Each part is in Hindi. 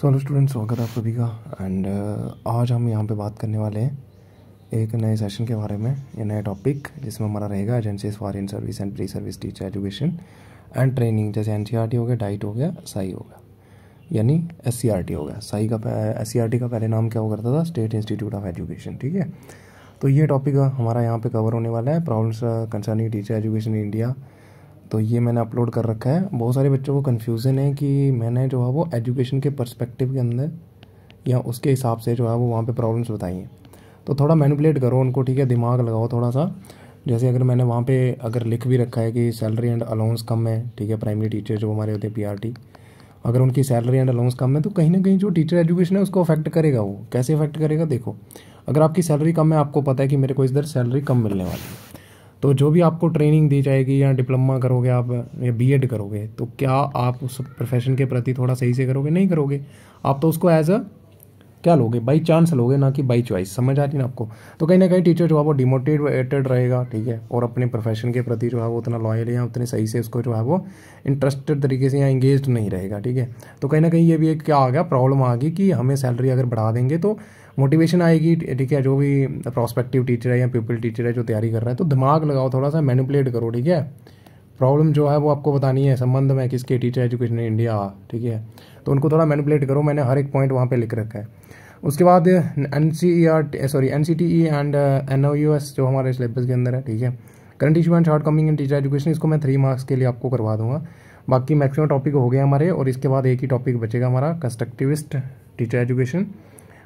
सो हेलो स्टूडेंट स्वागत है आप सभी का एंड uh, आज हम यहाँ पे बात करने वाले हैं एक नए सेशन के बारे में या नया टॉपिक जिसमें हमारा रहेगा agencies foreign service and pre service teacher education and training जैसे एन e हो गया डाइट e हो गया साई e हो गया यानी एस हो गया साई का एस का पहले नाम क्या हुआ करता था स्टेट इंस्टीट्यूट ऑफ एजुकेशन ठीक है तो ये टॉपिक हमारा यहाँ पर कवर होने वाला है problems concerning teacher education India तो ये मैंने अपलोड कर रखा है बहुत सारे बच्चों को कन्फ्यूज़न है कि मैंने जो है वो एजुकेशन के परस्पेक्टिव के अंदर या उसके हिसाब से जो है वो वहाँ पर प्रॉब्लम्स बताई हैं तो थोड़ा मैनिपुलेट करो उनको ठीक है दिमाग लगाओ थोड़ा सा जैसे अगर मैंने वहाँ पे अगर लिख भी रखा है कि सैलरी एंड अलाउंस कम है ठीक है प्राइमरी टीचर जो हमारे होते हैं पीआरटी अगर उनकी सैलरी एंड अलाउंस कम है तो कहीं ना कहीं जो टीचर एजुकेशन है उसको अफेक्ट करेगा वो कैसे अफेक्ट करेगा देखो अगर आपकी सैलरी कम है आपको पता है कि मेरे को इस दर सैलरी कम मिलने वाली है तो जो भी आपको ट्रेनिंग दी जाएगी या डिप्लोमा करोगे आप या बी करोगे तो क्या आप उस प्रोफेशन के प्रति थोड़ा सही से करोगे नहीं करोगे आप तो उसको एज अ क्या लोगे बाई चांस लोगे ना कि बाई चॉइस समझ आ रही ना आपको तो कहीं ना कहीं टीचर जो है वो डिमोटिवेटेड रहेगा ठीक है और अपने प्रोफेशन के प्रति जो है वो उतना लॉयल या उतने सही से उसको जो है वो इंटरेस्टेड तरीके से या इंगेज नहीं रहेगा ठीक है तो कहीं ना कहीं ये भी एक क्या आ गया प्रॉब्लम आ गई कि हमें सैलरी अगर बढ़ा देंगे तो मोटिवेशन आएगी ठीक है जो भी प्रोस्पेक्टिव टीचर है या पीपल टीचर है जो तैयारी कर रहा है तो दिमाग लगाओ थोड़ा सा मैनिपुलेट करो ठीक है प्रॉब्लम जो है वो आपको बतानी है संबंध में किसके टीचर एजुकेशन इंडिया ठीक है तो उनको थोड़ा मैनिपुलेट करो मैंने हर एक पॉइंट वहाँ पर लिख रखा है उसके बाद N C E R sorry N C T E and N O U S जो हमारे सिलेबस के अंदर है ठीक है current issue and shortcoming in teacher education इसको मैं थ्री मार्क्स के लिए आपको करवा दूंगा बाकी मैक्सिमम टॉपिक हो गया हमारे और इसके बाद एक ही टॉपिक बचेगा हमारा constructivist teacher education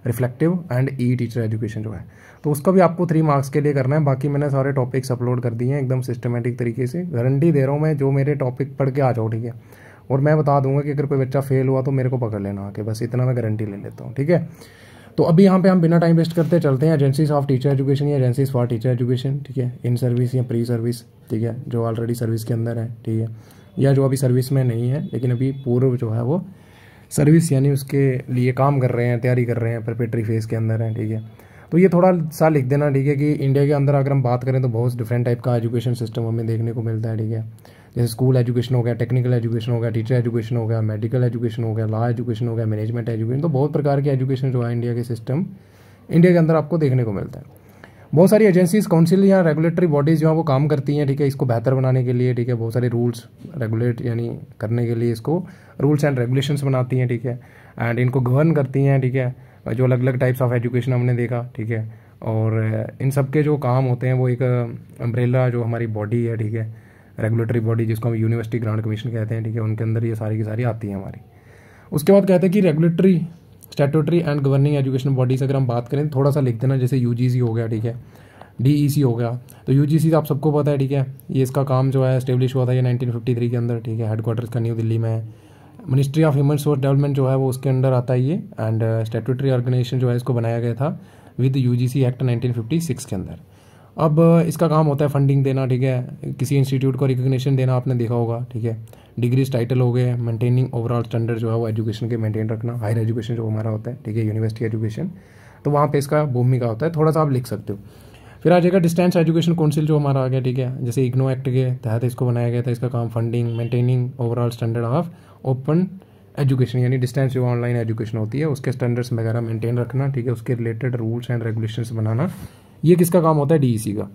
reflective and E teacher education जो है तो उसका भी आपको थ्री मार्क्स के लिए करना है बाकी मैंने सारे टॉपिक्स अपलोड कर दिए हैं एकदम सिस्टमेटिक तरीके से गारंटी दे रहा हूँ मैं जो मेरे टॉपिक पढ़ के आ जाओ ठीक है और मैं बता दूंगा कि अगर कोई बच्चा फेल हुआ तो मेरे को पकड़ लेना आके बस इतना मैं गारंटी ले लेता हूँ ठीक है तो अभी यहाँ पे हम बिना टाइम वेस्ट करते चलते हैं एजेंसीज ऑफ टीचर एजुकेशन या एजेंसीज फॉर टीचर एजुकेशन ठीक है इन सर्विस या प्री सर्विस ठीक है जो ऑलरेडी सर्विस के अंदर है ठीक है या जो अभी सर्विस में नहीं है लेकिन अभी पूर्व जो है वो सर्विस यानी उसके लिए काम कर रहे हैं तैयारी कर रहे हैं प्रिपेटरी फेज़ के अंदर हैं ठीक है तो ये थोड़ा सा लिख देना ठीक है कि इंडिया के अंदर अगर हम बात करें तो बहुत डिफरेंट टाइप का एजुकेशन सिस्टम हमें देखने को मिलता है ठीक है जैसे स्कूल एजुकेशन हो गया टेक्निकल एजुकेशन हो गया टीचर एजुकेशन हो गया मेडिकल एजुकेशन हो गया लॉ एजुकेशन हो गया मैनेजमेंट एजुकेशन तो बहुत प्रकार के एजुकेशन जो है इंडिया के सिस्टम इंडिया के अंदर आपको देखने को मिलता है बहुत सारी एजेंसीज काउंसिल या रेगुलेटरी बॉडीज़ जो हैं वो काम करती हैं ठीक है इसको बेहतर बनाने के लिए ठीक है बहुत सारे रूल्स रेगुलेट यानी करने के लिए इसको रूल्स एंड रेगुलेशंस बनाती हैं ठीक है एंड इनको गवर्न करती हैं ठीक है जो अलग अलग टाइप्स ऑफ एजुकेशन हमने देखा ठीक है और इन सब के जो काम होते हैं वो एक अम्ब्रेला जो हमारी बॉडी है ठीक है रेगुलेटरी बॉडी जिसको हम यूनिवर्सिटी ग्रांट कमीशन कहते हैं ठीक है उनके अंदर ये सारी की सारी आती है हमारी उसके बाद कहते हैं कि regulatory statutory and governing education bodies अगर हम बात करें थोड़ा सा लिख देना जैसे यू हो गया ठीक है डी e हो गया तो यू जी आप सबको पता है ठीक है ये इसका काम जो है स्टेब्लिश हुआ था ये 1953 के अंदर ठीक है हेडक्वार्टर्स का न्यू दिल्ली में है ministry of human resource development जो है वो उसके अंडर आता है ये एंड स्टेटूटरी ऑर्गेनाइजेशन जो है इसको बनाया गया था विद यू एक्ट सिक्स के अंदर अब uh, इसका काम होता है फंडिंग देना ठीक है किसी इंस्टीट्यूट को रिकोगनीशन देना आपने देखा होगा ठीक है डिग्रीज टाइटल हो गए मेंटेनिंग ओवरऑल स्टैंडर्ड जो है वो एजुकेशन के मेंटेन रखना हायर एजुकेशन जो हमारा होता है ठीक है यूनिवर्सिटी एजुकेशन तो वहाँ पे इसका भूमिका होता है थोड़ा सा आप लिख सकते हो फिर आ जाएगा डिस्टेंस एजुकेशन काउंसिल जो हमारा आ गया ठीक है जैसे इग्नो एक्ट के तहत इसको बनाया गया था इसका काम funding maintaining overall standard of open education यानी डिस्टेंस जो ऑनलाइन एजुकेशन होती है उसके स्टैंडर्ड्स वगैरह मेंटेन रखना ठीक है उसके रिलेटेड रूल्स एंड रेगुलेशन बनाना ये किसका काम होता है डी e का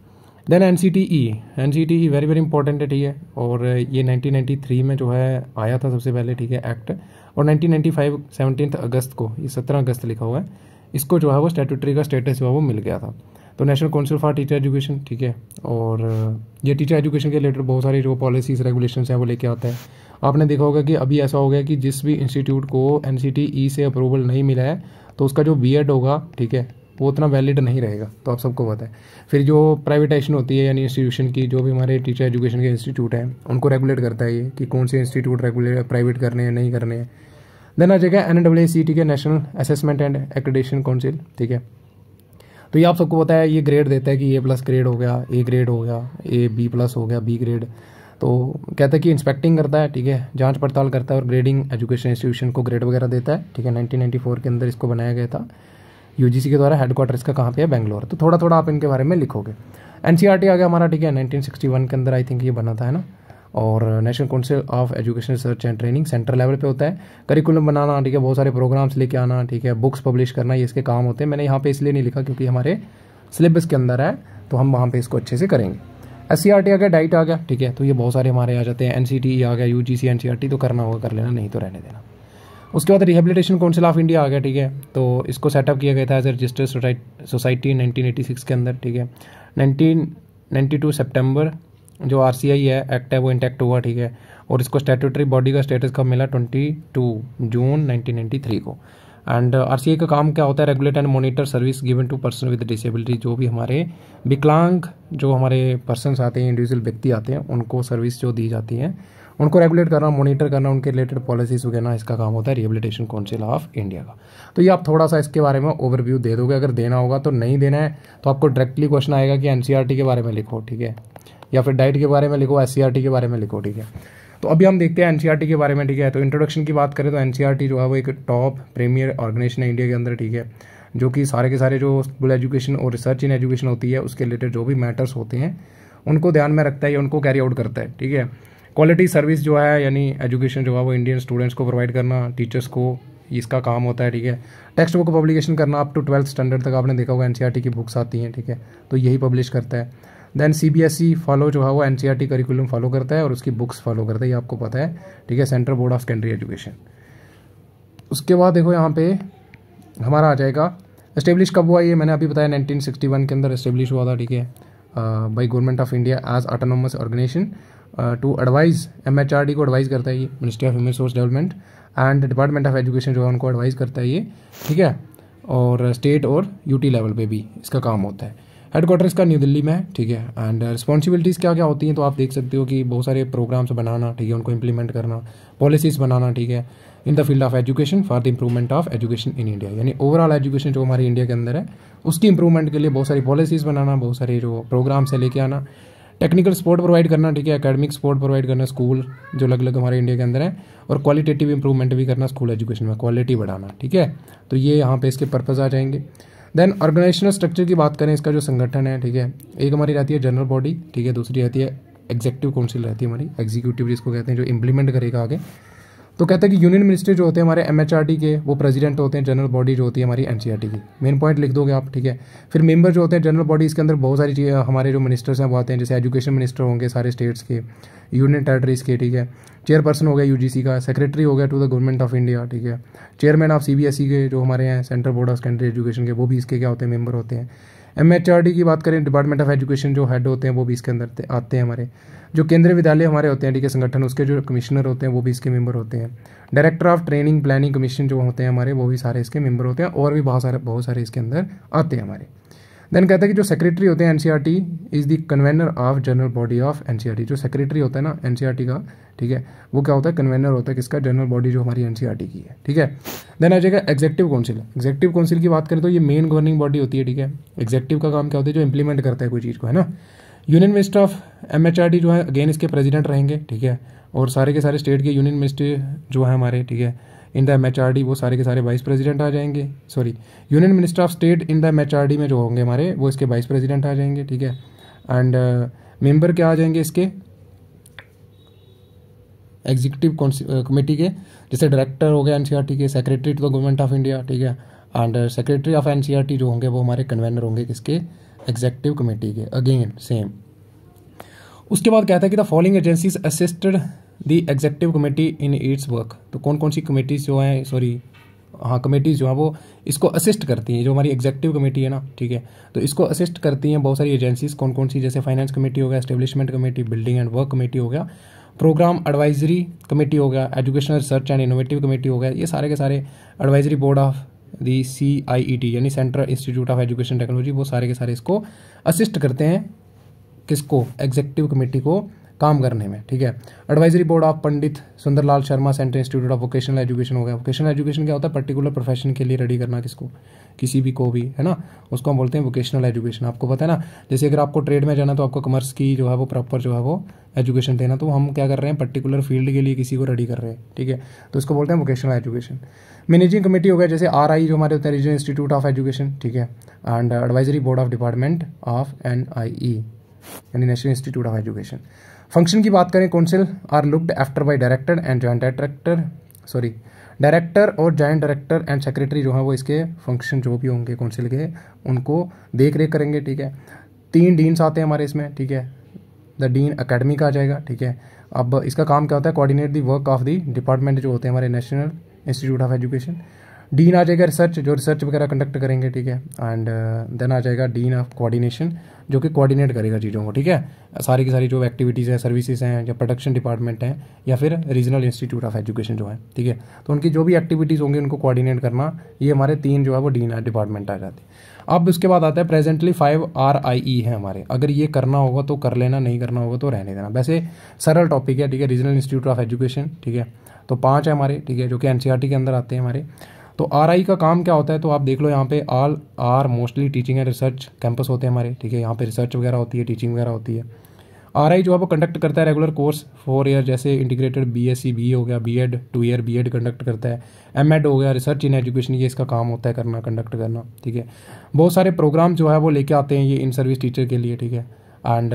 then N C T E N C T E very very important है ठीक है और ये 1993 में जो है आया था सबसे पहले ठीक है एक्ट और 1995 सेवनटीन अगस्त को ये 17 अगस्त लिखा हुआ है इसको जो है वो स्टेटूटरी का स्टेटस जो है वो मिल गया था तो national council for teacher education ठीक है और ये टीचर एजुकेशन के रिलेटेड बहुत सारी जो पॉलिसीज रेगुलेशन हैं वो लेके आता है आपने देखा होगा कि अभी ऐसा हो गया कि जिस भी इंस्टीट्यूट को एन e से अप्रूवल नहीं मिला है तो उसका जो बी होगा ठीक है वो उतना वैलिड नहीं रहेगा तो आप सबको पता है फिर जो प्राइवेटाइजेशन होती है यानी इंस्टीट्यूशन की जो भी हमारे टीचर एजुकेशन के इंस्टीट्यूट हैं उनको रेगुलेट करता है ये कि कौन से इंस्टीट्यूट रेगुलेट प्राइवेट करने हैं नहीं करने हैं देन आ जाएगा एन डब्ल्यू सी ठीक है national assessment and accreditation council ठीक है तो ये आप सबको पता है ये ग्रेड देता है कि ए प्लस ग्रेड हो गया ए ग्रेड हो गया ए बी प्लस हो गया बी ग्रेड तो कहता है कि इंस्पेक्टिंग करता है ठीक है जांच पड़ताल करता है और ग्रेडिंग एजुकेशन इंस्टीट्यूशन को ग्रेड वगैरह देता है ठीक है 1994 के अंदर इसको बनाया गया था यू के द्वारा हेडक्वार्टर इसका कहाँ पे है बैंगलोर तो थोड़ा थोड़ा आप इनके बारे में लिखोगे एन आ गया हमारा ठीक है नाइनटीन के अंदर आई थिंक ये बना था है ना और national council of education research and training central level पे होता है करिकुलम बनाना ठीक है बहुत सारे प्रोग्राम्स लेके आना ठीक है बुक्स पब्लिश करना ये इसके काम होते हैं मैंने यहाँ पे इसलिए नहीं लिखा क्योंकि हमारे सिलेबस के अंदर है तो हम वहाँ पे इसको अच्छे से करेंगे एस सी आर टी आ गया डाइट आ गया ठीक है तो ये बहुत सारे हमारे आ जाते हैं एन सी टी आ गया U G C N C R T तो करना होगा कर लेना नहीं तो रहने देना उसके बाद रिहेबिलिटेशन काउंसिल ऑफ इंडिया आ गया ठीक है तो इसको सेटअप किया गया था as a registered society nineteen eighty six के अंदर ठीक है नाइनटीन टू सेप्टेम्बर जो आर सी आई है एक्ट है वो इंटैक्ट हुआ ठीक है और इसको स्टेटूटरी बॉडी का स्टेटस कब मिला twenty two June nineteen three को एंड आर सी आई का काम क्या होता है regulate and monitor service given to person with disability जो भी हमारे विकलांग जो हमारे पर्सनस आते हैं इंडिविजुअल व्यक्ति आते हैं उनको सर्विस जो दी जाती है उनको रेगुलेट करना मॉनिटर करना उनके रिलेटेड पॉलिसीज वगैरह इसका काम होता है रिहेबिलिटेशन काउंसिल ऑफ इंडिया का तो ये आप थोड़ा सा इसके बारे में ओवरव्यू दे दोगे अगर देना होगा तो नहीं देना है तो आपको डायरेक्टली क्वेश्चन आएगा कि एन के बारे में लिखो ठीक है या फिर डाइट के बारे में लिखो एस के बारे में लिखो ठीक है तो अभी हम देखते हैं एनसीईआरटी के बारे में ठीक है तो इंट्रोडक्शन की बात करें तो एनसीईआरटी जो है वो एक टॉप प्रीमियर ऑर्गेनाइजेशन है इंडिया के अंदर ठीक है जो कि सारे के सारे जो स्कूल एजुकेशन और रिसर्च इन एजुकेशन होती है उसके रिलेटेड जो भी मैटर्स होते हैं उनको ध्यान में रखता है या उनको कैरी आउट करता है ठीक है क्वालिटी सर्विस जो है यानी एजुकेशन जो है वो इंडियन स्टूडेंट्स को प्रोवाइड करना टीचर्स को इसका काम होता है ठीक है टेक्स्ट बुक पब्लिकेशन करना अप टू ट्वेल्थ स्टैंडर्ड तक आपने देखा होगा एन e की बुक्स आती हैं ठीक है तो यही पब्लिश करता है then C B S E follow जो है वो एन करिकुलम फॉलो करता है और उसकी बुक्स फॉलो करता है ये आपको पता है ठीक है central board of secondary education उसके बाद देखो यहाँ पे हमारा आ जाएगा इस्टेब्लिश कब हुआ ये मैंने अभी बताया नाइनटीन के अंदर इस्टेब्लिश हुआ था ठीक है by government of India as autonomous organisation to advise M H R D को एडवाइज करता है ये ministry of human resource development and department of education जो है उनको एडवाइज करता है ये ठीक है और स्टेट और यूटी लेवल पे भी इसका काम होता है हेडक्वार्टर इसका न्यू दिल्ली में है ठीक है एंड रिस्पॉन्सिबिलिटीज़ क्या क्या होती हैं तो आप देख सकते हो कि बहुत सारे प्रोग्राम्स बनाना ठीक है उनको इम्प्लीमेंट करना पॉलिसीज़ बनाना ठीक है in the field of education for the improvement of education in India यानी ओवरऑल एजुकेशन जो हमारी इंडिया के अंदर है उसकी इंप्रूवमेंट के लिए बहुत सारी पॉलिसीज़ बनाना बहुत सारे जो प्रोग्राम्स है लेके आना टेक्निकल सपोर्ट प्रोवाइड करना ठीक है एकेडमिक सपोर्ट प्रोवाइड करना स्कूल जो अलग अलग हमारे इंडिया के अंदर है और क्वालिटेटिव इंप्रूवमेंट भी करना स्कूल एजुकेशन में क्वालिटी बढ़ाना ठीक है तो ये यहाँ पे इसके पर्पज़ आ जाएंगे देन ऑर्गेनाइजेशनल स्ट्रक्चर की बात करें इसका जो संगठन है ठीक है एक हमारी रहती है जनरल बॉडी ठीक है दूसरी रहती है एग्जेक्टिव काउंसिल रहती है हमारी एग्जीक्यूटिव जिसको कहते हैं जो इम्प्लीमेंट करेगा आगे तो कहते हैं कि यूनियन मिनिस्टर जो होते हैं हमारे एम के वो प्रेसिडेंट होते हैं जनरल बॉडी जो होती है हमारी एन की मेन पॉइंट लिख दोगे आप ठीक है फिर मेंबर जो होते हैं जनरल बॉडी इसके अंदर बहुत सारी हमारे जो मिनिस्टर्स हैं वो आते हैं जैसे एजुकेशन मिनिस्टर होंगे सारे स्टेट्स के यूनियन टेरेटरीज के ठीक है चेयरपर्सन हो गया यू का सेक्रेटरी हो गया to the government of India ठीक है चेयरमैन ऑफ सी के जो हमारे हैं central board of secondary education के वो भी इसके क्या होते हैं मेबर होते हैं एम एच आर डी की बात करें डिपार्टमेंट ऑफ एजुकेशन जो हेड होते हैं वो भी इसके अंदर आते हैं हमारे जो केंद्रीय विद्यालय हमारे होते हैं डी के संगठन उसके जो कमिश्नर होते हैं वो भी इसके मेंबर होते हैं director of training planning commission जो होते हैं हमारे वो भी सारे इसके मेंबर होते हैं और भी बहुत सारे बहुत सारे इसके अंदर आते हैं हमारे देन कहता है कि जो सेक्रेटरी होते हैं NCERT is the convener of general body of NCERT जो सेक्रेटरी होता है ना एनसीईआरटी का ठीक है वो क्या होता है कन्वेनर होता है किसका जनरल बॉडी जो हमारी एनसीईआरटी e की है ठीक है देन आ जाएगा एग्जेक्टिव काउंसिल एग्जेक्टिव काउंसिल की बात करें तो ये मेन गवर्निंग बॉडी होती है ठीक है एग्जेक्टिव का काम क्या होता है जो इंप्लीमेंट करता है कोई चीज़ को है ना यूनियन मिनिस्टर ऑफ एम जो है अगेन इसके प्रेजिडेंट रहेंगे ठीक है और सारे के सारे स्टेट के यूनियन मिनिस्टर जो है हमारे ठीक है इन द एम वो सारे के सारे वाइस प्रेसिडेंट आ जाएंगे sorry union minister of state in the M में जो होंगे हमारे वो इसके वाइस प्रेसिडेंट आ जाएंगे ठीक है एंड मेंबर uh, क्या आ जाएंगे इसके एग्जीक्यूटिव कमेटी के जैसे डायरेक्टर हो गया एन e के secretary to the government of India ठीक है एंड सेक्रेटरी ऑफ एन जो होंगे वो हमारे कन्वेनर होंगे किसके एग्जीक्यूटिव कमेटी के अगेन सेम उसके बाद कहता है कि the following agencies assisted the executive committee in its work तो कौन कौन सी कमेटीज जो हैं सॉरी हाँ कमेटीज़ जो हैं वो इसको असिस्ट करती हैं जो हमारी एग्जेक्टिव कमेटी है ना ठीक है तो इसको असिस्ट करती हैं बहुत सारी एजेंसीज़ कौन कौन सी जैसे फाइनेंस कमेटी हो गया establishment committee building and work committee हो गया प्रोग्राम एडवाइजरी कमेटी हो गया educational research and innovative committee हो गया ये सारे के सारे advisory board of the C I E T यानी central institute of education technology वो सारे के सारे इसको असिस्ट करते हैं किसको एग्जेक्टिव कमेटी को काम करने में ठीक है advisory board of Pandit Sundarlal Sharma central institute of vocational education हो गया वोकेशनल एजुकेशन क्या होता है पर्टिकुलर प्रोफेशन के लिए रेडी करना किसको किसी भी को भी है ना उसको हम बोलते हैं वोकेशनल एजुकेशन आपको पता है ना जैसे अगर आपको ट्रेड में जाना तो आपको कमर्स की जो है वो प्रॉपर जो है वो एजुकेशन देना तो हम क्या कर रहे हैं पर्टिकुलर फील्ड के लिए किसी को रेडी कर रहे हैं ठीक है तो इसको बोलते हैं वोकेशनल एजुकेशन मैनेजिंग कमेटी हो गया जैसे आर आई जो हमारे होते हैं रीजनल इंस्टीट्यूट ऑफ एजुकेशन ठीक है and advisory board of department of N I E यानी national institute of education function की बात करें council are looked after by director and joint director sorry director और जॉइंट डायरेक्टर एंड सेक्रेटरी जो है वो इसके फंक्शन जो भी होंगे कौंसिल के उनको देख रेख करेंगे ठीक है तीन डीन्स आते हैं हमारे इसमें ठीक है द डीन अकेडमी का आ जाएगा ठीक है अब इसका काम क्या होता है coordinate the work of the department जो होते हैं हमारे national institute of education dean आ जाएगा रिसर्च जो रिसर्च वगैरह कंडक्ट करेंगे ठीक है एंड देन uh, आ जाएगा डीन ऑफ कोऑर्डिनेशन जो कि कोऑर्डिनेट करेगा चीज़ों को ठीक है सारी की सारी जो एक्टिविटीज़ हैं सर्विसेज हैं या प्रोडक्शन डिपार्टमेंट हैं या फिर रीजनल इंस्टीट्यूट ऑफ एजुकेशन जो है ठीक है तो उनकी जो भी एक्टिविटीज़ होंगी उनको कोऑर्डिनेट करना ये हमारे तीन जो है वो डीन डिपार्टमेंट आ जाते अब उसके बाद आता है presently five R I E है हमारे अगर ये करना होगा तो कर लेना नहीं करना होगा तो रहने देना वैसे सरल टॉपिक है ठीक है रीजनल इंस्टीट्यूट ऑफ एजुकेशन ठीक है तो पाँच है हमारे ठीक है जो कि एन e के अंदर आते हैं हमारे तो आर आई का काम क्या होता है तो आप देख लो यहाँ पे all are mostly teaching and research campus होते हैं हमारे ठीक है यहाँ पे रिसर्च वगैरह होती है टीचिंग वगैरह होती है आर आई जो है वो कंडक्ट करता है रेगुलर कोर्स फोर ईयर जैसे integrated B S C B हो गया B Ed two year B Ed conduct करता है एम एड हो गया रिसर्च इन एजुकेशन ये इसका काम होता है करना कंडक्ट करना ठीक है बहुत सारे प्रोग्राम जो है वो लेके आते हैं ये इन सर्विस टीचर के लिए ठीक है and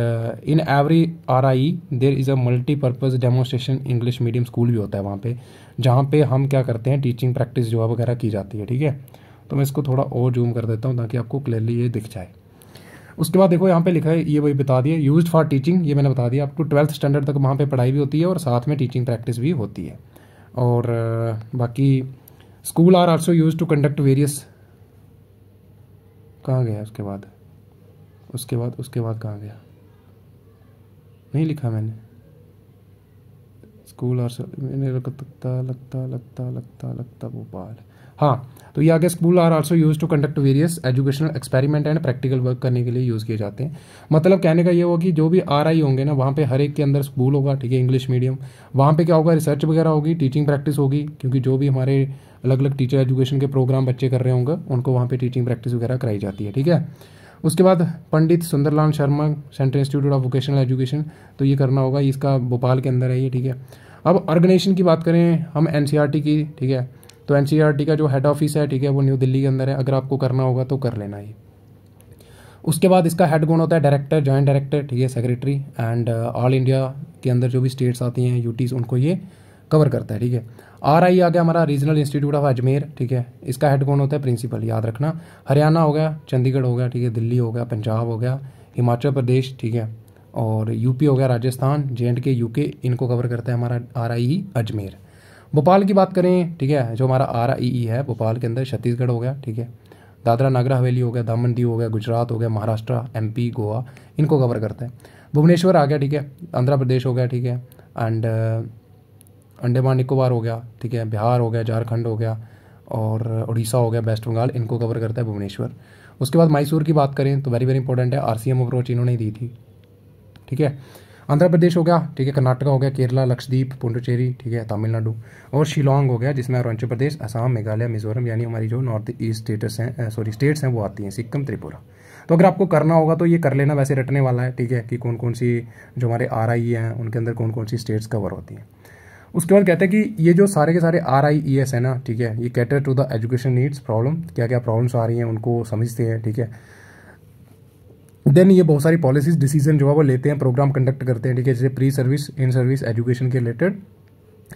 in every R I there is a multipurpose demonstration English medium school भी होता है वहाँ पे जहाँ पे हम क्या करते हैं टीचिंग प्रैक्टिस जो है वगैरह की जाती है ठीक है तो मैं इसको थोड़ा और जूम कर देता हूँ ताकि आपको क्लियरली ये दिख जाए उसके बाद देखो यहाँ पे लिखा है ये वही बता दिया यूज फॉर टीचिंग ये मैंने बता दिया टू ट्वेल्थ स्टैंडर्ड तक वहाँ पे पढ़ाई भी होती है और साथ में टीचिंग प्रैक्टिस भी होती है और बाकी school are also use to conduct various कहाँ गया उसके बाद उसके बाद उसके बाद कहाँ गया नहीं लिखा मैंने स्कूल और लगता लगता लगता लगता लगता भोपाल हाँ तो ये आगे school are also use to conduct various educational experiment and practical work करने के लिए यूज़ किए जाते हैं मतलब कहने का ये होगा कि जो भी आर आई होंगे ना वहाँ पे हर एक के अंदर स्कूल होगा ठीक है इंग्लिश मीडियम वहाँ पे क्या होगा रिसर्च वगैरह होगी टीचिंग प्रैक्टिस होगी क्योंकि जो भी हमारे अलग अलग टीचर एजुकेशन के प्रोग्राम बच्चे कर रहे होंगे उनको वहाँ पर टीचिंग प्रैक्टिस वगैरह कराई जाती है ठीक है उसके बाद Pandit Sundarlal Sharma central institute of vocational education तो ये करना होगा इसका भोपाल के अंदर है ये ठीक है अब ऑर्गेनाइजेशन की बात करें हम एन e की ठीक है तो एन e का जो हेड ऑफिस है ठीक है वो न्यू दिल्ली के अंदर है अगर आपको करना होगा तो कर लेना ये उसके बाद इसका हेड कौन होता है डायरेक्टर जॉइंट डायरेक्टर ठीक है सेक्रेटरी एंड ऑल इंडिया के अंदर जो भी स्टेट्स आती हैं यूटीज़ उनको ये कवर करता है ठीक है आर आई आ गया हमारा रीजनल इंस्टीट्यूट ऑफ अजमेर ठीक है इसका हेड कौन होता है प्रिंसिपल याद रखना हरियाणा हो गया चंडीगढ़ हो गया ठीक है दिल्ली हो गया पंजाब हो गया हिमाचल प्रदेश ठीक है और यूपी हो गया Rajasthan J and K UK इनको कवर करता है हमारा R I E Ajmer Bhopal की बात करें ठीक है जो हमारा आर आई ई है भोपाल के अंदर छत्तीसगढ़ हो गया ठीक है दादरा नागरा हवेली हो गया दामन दीव हो गया गुजरात हो गया महाराष्ट्र पी गोवा इनको कवर करता है भुवनेश्वर आ गया ठीक है आंध्र प्रदेश हो गया ठीक है एंड uh, अंडमान निकोबार हो गया ठीक है बिहार हो गया झारखंड हो गया और उड़ीसा हो गया वेस्ट बंगाल इनको कवर करता है भुवनेश्वर उसके बाद मैसूर की बात करें तो वेरी वेरी इंपॉर्टेंट है आरसीएम अप्रोच इन्होंने दी थी ठीक है आंध्र प्रदेश हो गया ठीक है कर्नाटका हो गया केरला लक्षद्वीप पुंडुचेरी ठीक है तमिलनाडु और शिलोंग हो गया जिसमें अरुणाचल प्रदेश असम मेघालय मिजोरम यानी हमारी जो नॉर्थ ईस्ट स्टेट्स हैं सॉरी स्टेट्स हैं वो आती हैं सिक्किम त्रिपुरा तो अगर आपको करना होगा तो ये कर लेना वैसे रटने वाला है ठीक है कि कौन कौन सी जो हमारे आर आई e हैं उनके अंदर कौन कौन सी स्टेट्स कवर होती हैं उसके बाद कहते हैं कि ये जो सारे के सारे आर आई ई एस है ना ठीक है ये cater to the education needs problem क्या क्या प्रॉब्लम्स आ रही हैं उनको समझते हैं ठीक है देन ये बहुत सारी पॉलिसीज डिसीजन जो है वो लेते हैं प्रोग्राम कंडक्ट करते हैं ठीक है जैसे pre service in service education के रिलेटेड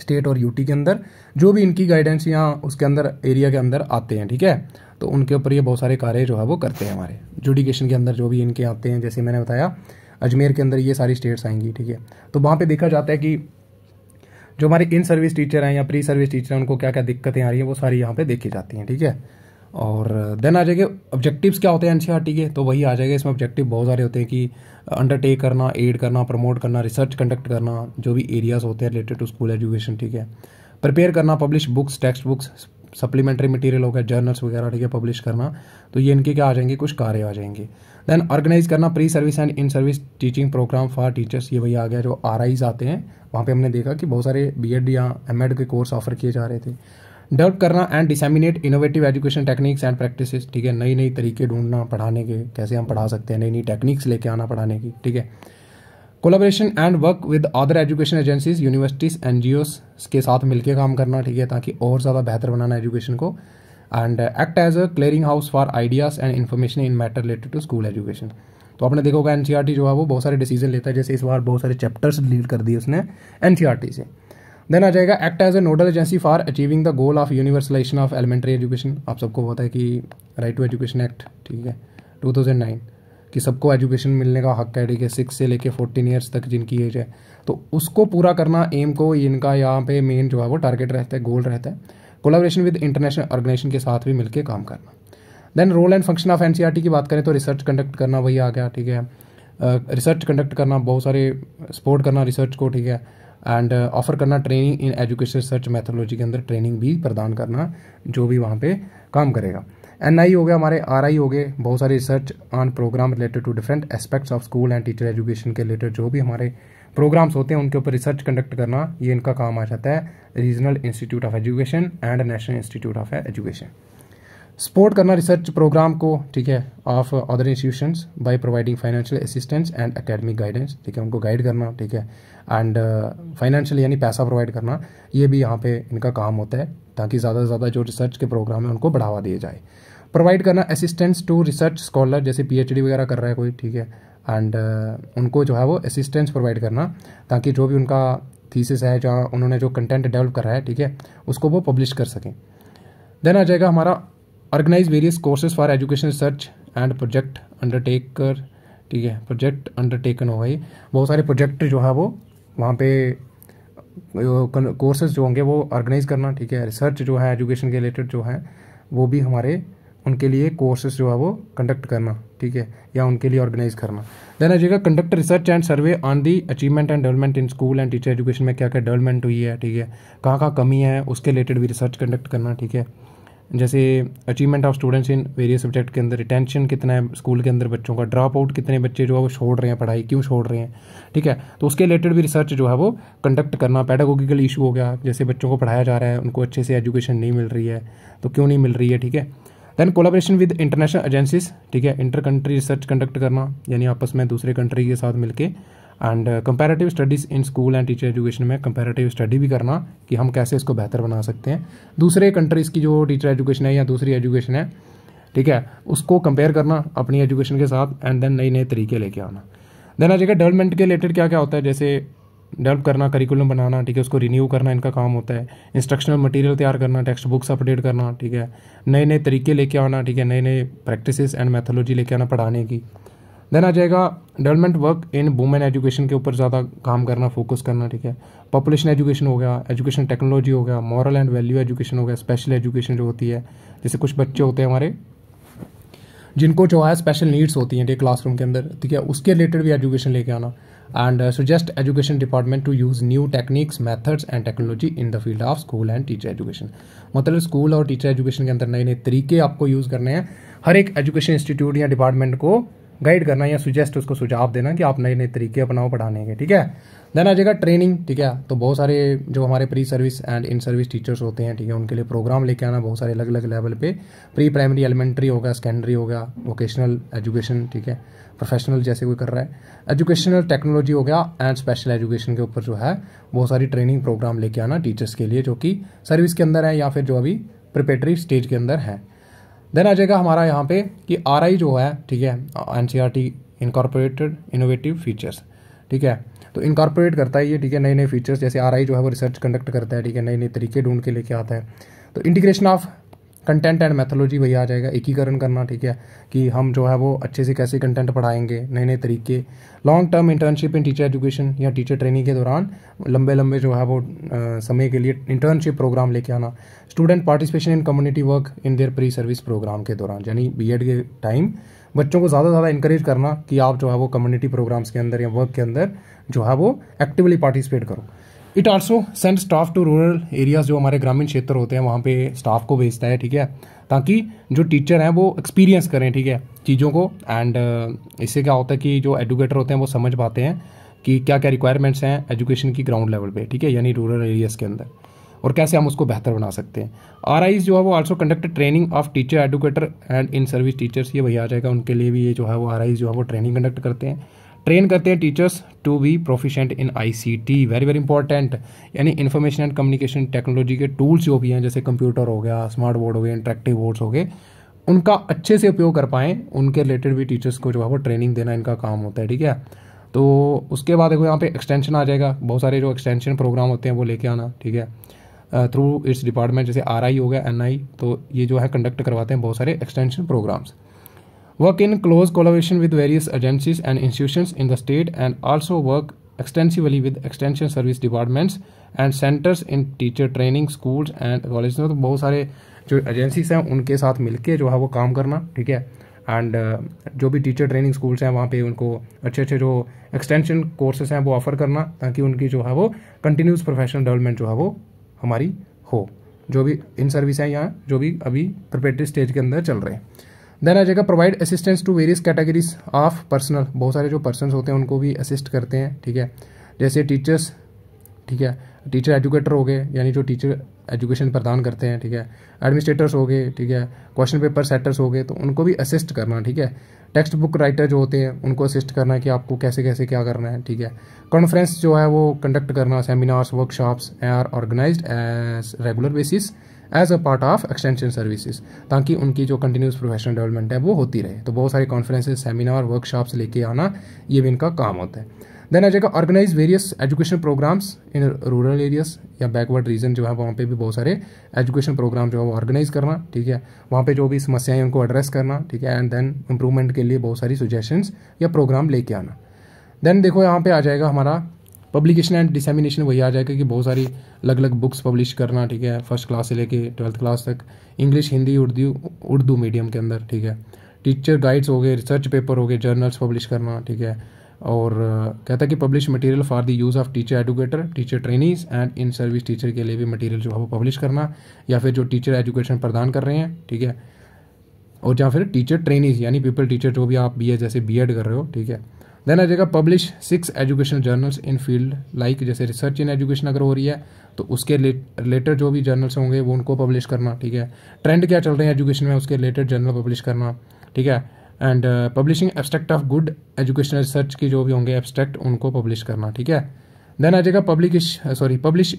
स्टेट और यूटी के अंदर जो भी इनकी गाइडेंस यहाँ उसके अंदर एरिया के अंदर आते हैं ठीक है तो उनके ऊपर ये बहुत सारे कार्य जो है वो करते हैं हमारे जुडिकेशन के अंदर जो भी इनके आते हैं जैसे मैंने बताया अजमेर के अंदर ये सारी स्टेट्स आएंगी ठीक है तो वहाँ पर देखा जाता है कि जो हमारे इन सर्विस टीचर हैं या प्री सर्विस टीचर हैं उनको क्या क्या दिक्कतें आ रही हैं वो सारी यहाँ पर देखी जाती हैं ठीक है और देन uh, आ जाएगा ऑब्जेक्टिव्स क्या होते हैं एन e के तो वही आ जाएगा इसमें ऑब्जेक्टिव बहुत सारे होते हैं कि अंडरटेक uh, करना एड करना प्रमोट करना रिसर्च कंडक्ट करना जो भी एरियाज़ होते हैं रिलेटेड टू स्कूल एजुकेशन ठीक है प्रिपेयर करना publish books text books supplementary material हो गया जर्नल्स वगैरह ठीक है पब्लिश करना तो ये इनके क्या आ जाएंगे कुछ कार्य आ जाएंगे देन ऑर्गेनाइज करना pre service and in service teaching programme for teachers ये वही आ गया जो आर आते हैं वहाँ पे हमने देखा कि बहुत सारे बी या एम के कोर्स ऑफर किए जा रहे थे डेवलप करना and disseminate innovative education techniques and practices ठीक है नई नई तरीके ढूंढना पढ़ाने के कैसे हम पढ़ा सकते हैं नई नई टेक्निक्स लेके आना पढ़ाने की ठीक है collaboration and work with other education agencies universities एन के साथ मिलकर काम करना ठीक है ताकि और ज़्यादा बेहतर बनाना एजुकेशन को and act as a clearing house for ideas and information in matter related to school education तो आपने देखा होगा एन e जो है वो बहुत सारे डिसीजन लेता है जैसे इस बार बहुत सारे चैप्टर्स डिलीट कर दिए उसने एन e से देन आ जाएगा act as a nodal agency for achieving the goal of universalization of elementary education आप सबको पता है कि राइट टू एजुकेशन एक्ट ठीक है 2009 कि सबको एजुकेशन मिलने का हक है ठीक है सिक्स से लेके फोर्टीन ईयर्स तक जिनकी एज है तो उसको पूरा करना एम को इनका यहाँ पे मेन जो है वो टारगेट रहता है गोल रहता है कोलाब्रेशन विद इंटरनेशनल ऑर्गेनाइजेशन के साथ भी मिलकर काम करना then role and function of NCERT की बात करें तो रिसर्च कंडक्ट करना वही आ गया ठीक है रिसर्च कंडक्ट करना बहुत सारे सपोर्ट करना रिसर्च को ठीक है एंड ऑफ़र uh, करना training in education research methodology के अंदर ट्रेनिंग भी प्रदान करना जो भी वहाँ पे काम करेगा एन आई हो गया हमारे आर आई हो गए बहुत सारे research on program related to different aspects of school and teacher education के रिलेटेड जो भी हमारे प्रोग्राम्स होते हैं उनके ऊपर रिसर्च कंडक्ट करना ये इनका काम आ जाता है regional institute of education and national institute of education support करना रिसर्च प्रोग्राम को ठीक है of other institutions by providing financial assistance and academic guidance ठीक है उनको गाइड करना ठीक है एंड फाइनेंशियली uh, यानी पैसा प्रोवाइड करना ये भी यहाँ पे इनका काम होता है ताकि ज़्यादा से ज़्यादा जो रिसर्च के प्रोग्राम है उनको बढ़ावा दिया जाए प्रोवाइड करना असिस्टेंस टू रिसर्च स्कॉलर जैसे पीएचडी वगैरह कर रहा है कोई ठीक है एंड uh, उनको जो है वो असिस्टेंस प्रोवाइड करना ताकि जो भी उनका थीसिस है जहाँ उन्होंने जो कंटेंट डेवलप कर रहा है ठीक है उसको वो पब्लिश कर सकें देन आ जाएगा हमारा organise various courses for education research and project undertaker ठीक है प्रोजेक्ट अंडरटेकन हो गई बहुत सारे प्रोजेक्ट जो है वो वहाँ पे कोर्सेज जो होंगे वो ऑर्गेनाइज़ करना ठीक है रिसर्च जो है एजुकेशन के रिलेटेड जो है वो भी हमारे उनके लिए कोर्सेज जो है वो कंडक्ट करना ठीक है या उनके लिए ऑर्गेनाइज करना देन आ जाएगा conduct research and survey on the achievement and development in school and teacher education में क्या क्या डेवलपमेंट हुई है ठीक है कहाँ कहाँ कमी है उसके रिलेटेड भी रिसर्च कंडक्ट करना ठीक है जैसे achievement of students in various subject के अंदर रिटेंशन कितना है स्कूल के अंदर बच्चों का ड्रॉप आउट कितने बच्चे जो है वो छोड़ रहे हैं पढ़ाई क्यों छोड़ रहे हैं ठीक है तो उसके रिलेटेड भी रिसर्च जो है वो कंडक्ट करना पैडागोगिकल इशू हो गया जैसे बच्चों को पढ़ाया जा रहा है उनको अच्छे से एजुकेशन नहीं मिल रही है तो क्यों नहीं मिल रही है ठीक है then collaboration with international agencies ठीक है इंटर कंट्री रिसर्च कंडक्ट करना यानी आपस में दूसरे कंट्री के साथ मिलकर and comparative studies in school and teacher education में कंपैरेटिव स्टडी भी करना कि हम कैसे इसको बेहतर बना सकते हैं दूसरे कंट्रीज़ की जो टीचर एजुकेशन है या दूसरी एजुकेशन है ठीक है उसको कंपेयर करना अपनी एजुकेशन के साथ एंड देन नए नए तरीके लेके आना देन आ जाएगा डेवलपमेंट के रिलेटेड क्या क्या होता है जैसे डेवलप करना करिकुलम बनाना ठीक है उसको रिन्यू करना इनका काम होता है इंस्ट्रक्शनल मटेरियल तैयार करना टेक्स्ट बुक्स अपडेट करना ठीक है नए नए तरीके लेके आना ठीक है नए नए प्रैक्टिसेस एंड मैथोलॉजी लेके आना पढ़ाने की देन आ जाएगा development work in women education के ऊपर ज़्यादा काम करना फोकस करना ठीक है पॉपुलेशन एजुकेशन हो गया एजुकेशन टेक्नोलॉजी हो गया मॉरल एंड वैल्यू एजुकेशन हो गया स्पेशल एजुकेशन जो होती है जैसे कुछ बच्चे होते हैं हमारे जिनको जो है स्पेशल नीड्स होती हैं ठीक क्लासरूम के अंदर ठीक है उसके रिलेटेड भी एजुकेशन लेके आना and suggest education department to use new techniques methods and technology in the field of school and teacher education मतलब स्कूल और टीचर एजुकेशन के अंदर नए नए तरीके आपको यूज़ करने हैं हर एक एजुकेशन इंस्टीट्यूट या डिपार्टमेंट को गाइड करना या सुजेस्ट उसको सुझाव देना कि आप नए नए तरीके अपनाओ पढ़ाने के ठीक है देन आ जाएगा ट्रेनिंग ठीक है तो बहुत सारे जो हमारे pre service and in service teachers होते हैं ठीक है उनके लिए प्रोग्राम लेके आना बहुत सारे अलग अलग लेवल पे प्री प्राइमरी एलिमेंट्री होगा सेकेंडरी होगा वोकेशनल एजुकेशन ठीक है प्रोफेशनल जैसे कोई कर रहा है एजुकेशनल टेक्नोलॉजी हो गया एंड स्पेशल एजुकेशन के ऊपर जो है बहुत सारी ट्रेनिंग प्रोग्राम लेके आना टीचर्स के लिए जो कि सर्विस के अंदर है या फिर जो अभी प्रिपेटरी स्टेज के अंदर है देन आ जाएगा हमारा यहाँ पे कि आर आई जो है ठीक है N C R T incorporated innovative features ठीक है तो इनकॉर्पोरेट करता है ये ठीक है नए नए फीचर्स जैसे आर आई जो है वो रिसर्च कंडक्ट करता है ठीक है नए नए तरीके ढूंढ के लेके आता है तो integration of content and methodology वही आ जाएगा एकीकरण करना ठीक है कि हम जो है वो अच्छे से कैसे कंटेंट पढ़ाएंगे नए नए तरीके long term internship in teacher education या टीचर ट्रेनिंग के दौरान लंबे लंबे जो है वो समय के लिए इंटर्नशिप प्रोग्राम लेके आना student participation in community work in their pre service program के दौरान यानी बी के टाइम बच्चों को ज़्यादा से ज़्यादा इंकरेज करना कि आप जो है वो कम्युनिटी प्रोग्राम्स के अंदर या वर्क के अंदर जो है वो एक्टिवली पार्टिसिपेट करो it also send staff to rural areas जो हमारे ग्रामीण क्षेत्र होते हैं वहाँ पे स्टाफ को भेजता है ठीक है ताकि जो टीचर हैं वो एक्सपीरियंस करें ठीक है चीज़ों को एंड uh, इससे क्या होता है कि जो एडुकेटर होते हैं वो समझ पाते हैं कि क्या क्या रिक्वायरमेंट्स हैं एजुकेशन की ग्राउंड लेवल पे ठीक है यानी रूरल एरियाज़ के अंदर और कैसे हम उसको बेहतर बना सकते हैं आर जो है वो also conduct training of teacher educator and in service teachers ये भैया आ जाएगा उनके लिए भी ये जो है वो आर जो है वो ट्रेनिंग कंडक्ट करते हैं ट्रेन करते हैं teachers to be proficient in ICT very very important यानी इन्फॉर्मेशन एंड कम्युनिकेशन टेक्नोलॉजी के टूल्स जो भी हैं जैसे कंप्यूटर हो गया स्मार्ट बोर्ड हो गए इंट्रैक्टिव बोर्ड्स हो गए उनका अच्छे से उपयोग कर पाएँ उनके रिलेटेड भी टीचर्स को जो है वो ट्रेनिंग देना इनका काम होता है ठीक है तो उसके बाद देखो यहाँ पे एक्सटेंशन आ जाएगा बहुत सारे जो एक्सटेंशन प्रोग्राम होते हैं वो लेके आना ठीक है थ्रू इट्स डिपार्टमेंट जैसे आर हो गया एन तो ये जो है कंडक्ट करवाते हैं बहुत सारे extension programs work in close collaboration with various agencies and institutions in the state and also work extensively with extension service departments and centers in teacher training schools and college में तो बहुत सारे जो एजेंसीज हैं उनके साथ मिलके जो है वो काम करना ठीक है एंड uh, जो भी टीचर ट्रेनिंग स्कूल्स हैं वहाँ पे उनको अच्छे अच्छे जो एक्सटेंशन कोर्सेज हैं वो ऑफ़र करना ताकि उनकी जो है वो कंटिन्यूस प्रोफेशनल डेवलपमेंट जो है वो हमारी हो जो भी इन सर्विस हैं यहाँ जो भी अभी प्रिपेटरी स्टेज के अंदर चल रहे हैं देन आ जाएगा provide assistance to various categories of personal बहुत सारे जो पर्सन होते हैं उनको भी असिस्ट करते हैं ठीक है जैसे टीचर्स ठीक है टीचर एजुकेटर हो गए यानी जो टीचर एजुकेशन प्रदान करते हैं ठीक है एडमिनिस्ट्रेटर्स हो गए ठीक है क्वेश्चन पेपर सेटर्स हो गए तो उनको भी असिस्ट करना ठीक है टेक्स्ट बुक राइटर जो होते हैं उनको असिस्ट करना कि आपको कैसे कैसे क्या करना है ठीक है कॉन्फ्रेंस जो है वो कंडक्ट करना seminars workshops are organise as regular basis as a part of extension services ताकि उनकी जो कंटिन्यूस प्रोफेशनल डेवलपमेंट है वो होती रहे तो बहुत सारे कॉन्फ्रेंसेज सेमिनार वर्कशॉप्स लेके आना ये भी इनका काम होता है देन आ जाएगा organise various education programs in rural areas या बैकवर्ड रीजन जो है वहाँ पे भी बहुत सारे एजुकेशन प्रोग्राम जो है वो ऑर्गेनाइज करना ठीक है वहाँ पे जो भी समस्याएं हैं उनको एड्रेस करना ठीक है एंड देन इम्प्रूवमेंट के लिए बहुत सारी सुजेशंस या प्रोग्राम लेके आना देन देखो यहाँ पे आ जाएगा हमारा पब्लिकेशन एंड डिसेमिनेशन वही आ जाएगा कि बहुत सारी अलग अलग बुक्स पब्लिश करना ठीक है फर्स्ट क्लास से लेके ट्वेल्थ क्लास तक इंग्लिश हिंदी उर्दू उर्दू मीडियम के अंदर ठीक है टीचर गाइड्स हो गए रिसर्च पेपर हो गए जर्नल्स पब्लिश करना ठीक है और कहता है कि publish material for the use of teacher educator teacher training and in service teacher के लिए भी मटेरियल जो है वो पब्लिश करना या फिर जो टीचर एजुकेशन प्रदान कर रहे हैं ठीक है और या फिर टीचर ट्रेनिंग यानी पीपल टीचर जो भी आप बी जैसे बी कर रहे हो ठीक है देन आ जाएगा publish six educational journals in field like जैसे रिसर्च इन एजुकेशन अगर हो रही है तो उसके रिलेटेड जो भी जर्नल्स होंगे वो उनको पब्लिश करना ठीक है ट्रेंड क्या चल रहे हैं एजुकेशन में उसके रिलेटेड जर्नल पब्लिश करना ठीक है and publishing abstract of good educational research की जो भी होंगे एब्स्ट्रैक्ट उनको पब्लिश करना ठीक है देन आ जाएगा publish sorry publish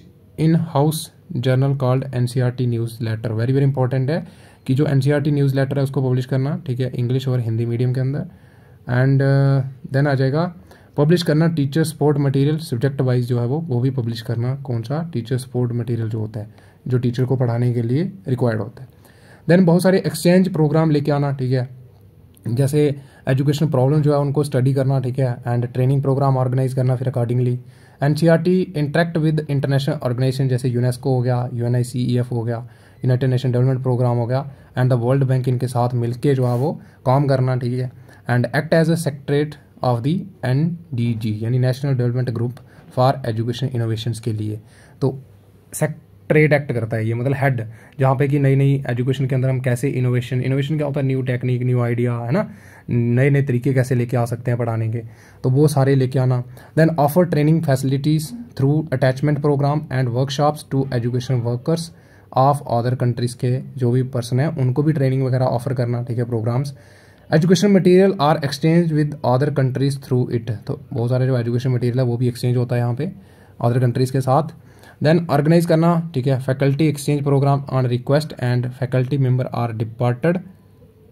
in house journal called N C R T newsletter very very important है कि जो N C R T newsletter है उसको पब्लिश करना ठीक है इंग्लिश और हिंदी मीडियम के अंदर एंड देन uh, आ जाएगा पब्लिश करना teacher support material subject wise जो है वो वो भी पब्लिश करना कौन सा टीचर सपोर्ट मटेरियल जो होता है जो टीचर को पढ़ाने के लिए रिक्वायर्ड होता है देन बहुत सारे एक्सचेंज प्रोग्राम लेके आना ठीक है जैसे एजुकेशन प्रॉब्लम जो है उनको स्टडी करना ठीक है एंड ट्रेनिंग प्रोग्राम ऑर्गेनाइज करना फिर accordingly N C R T interact with international organisation जैसे यूनेस्को हो गया U N I C E F हो गया यूनाइटेड नेशन डेवलपमेंट प्रोग्राम हो गया एंड द वर्ल्ड बैंक इनके साथ मिलकर जो है वो काम करना ठीक है and act as a secretariat of the N D G यानी national development group for education innovation के लिए तो सेक्ट्रेट ट्रेड एक्ट करता है ये मतलब हेड जहाँ पे कि नई नई एजुकेशन के अंदर हम कैसे इनोवेशन इनोवेशन क्या होता है न्यू टेक्निक न्यू आइडिया है ना नए नए तरीके कैसे लेके आ सकते हैं पढ़ाने के तो वो सारे लेके आना then offer training facilities through attachment programme and workshops to education workers of other countries के जो भी पर्सन हैं उनको भी ट्रेनिंग वगैरह ऑफर करना ठीक है programmes education material are exchange with other countries through it तो बहुत सारे जो एजुकेशन मटेरियल है वो भी एक्सचेंज होता है यहाँ पे अदर कंट्रीज़ के साथ देन ऑर्गेनाइज करना ठीक है faculty exchange programme on request and faculty member are departed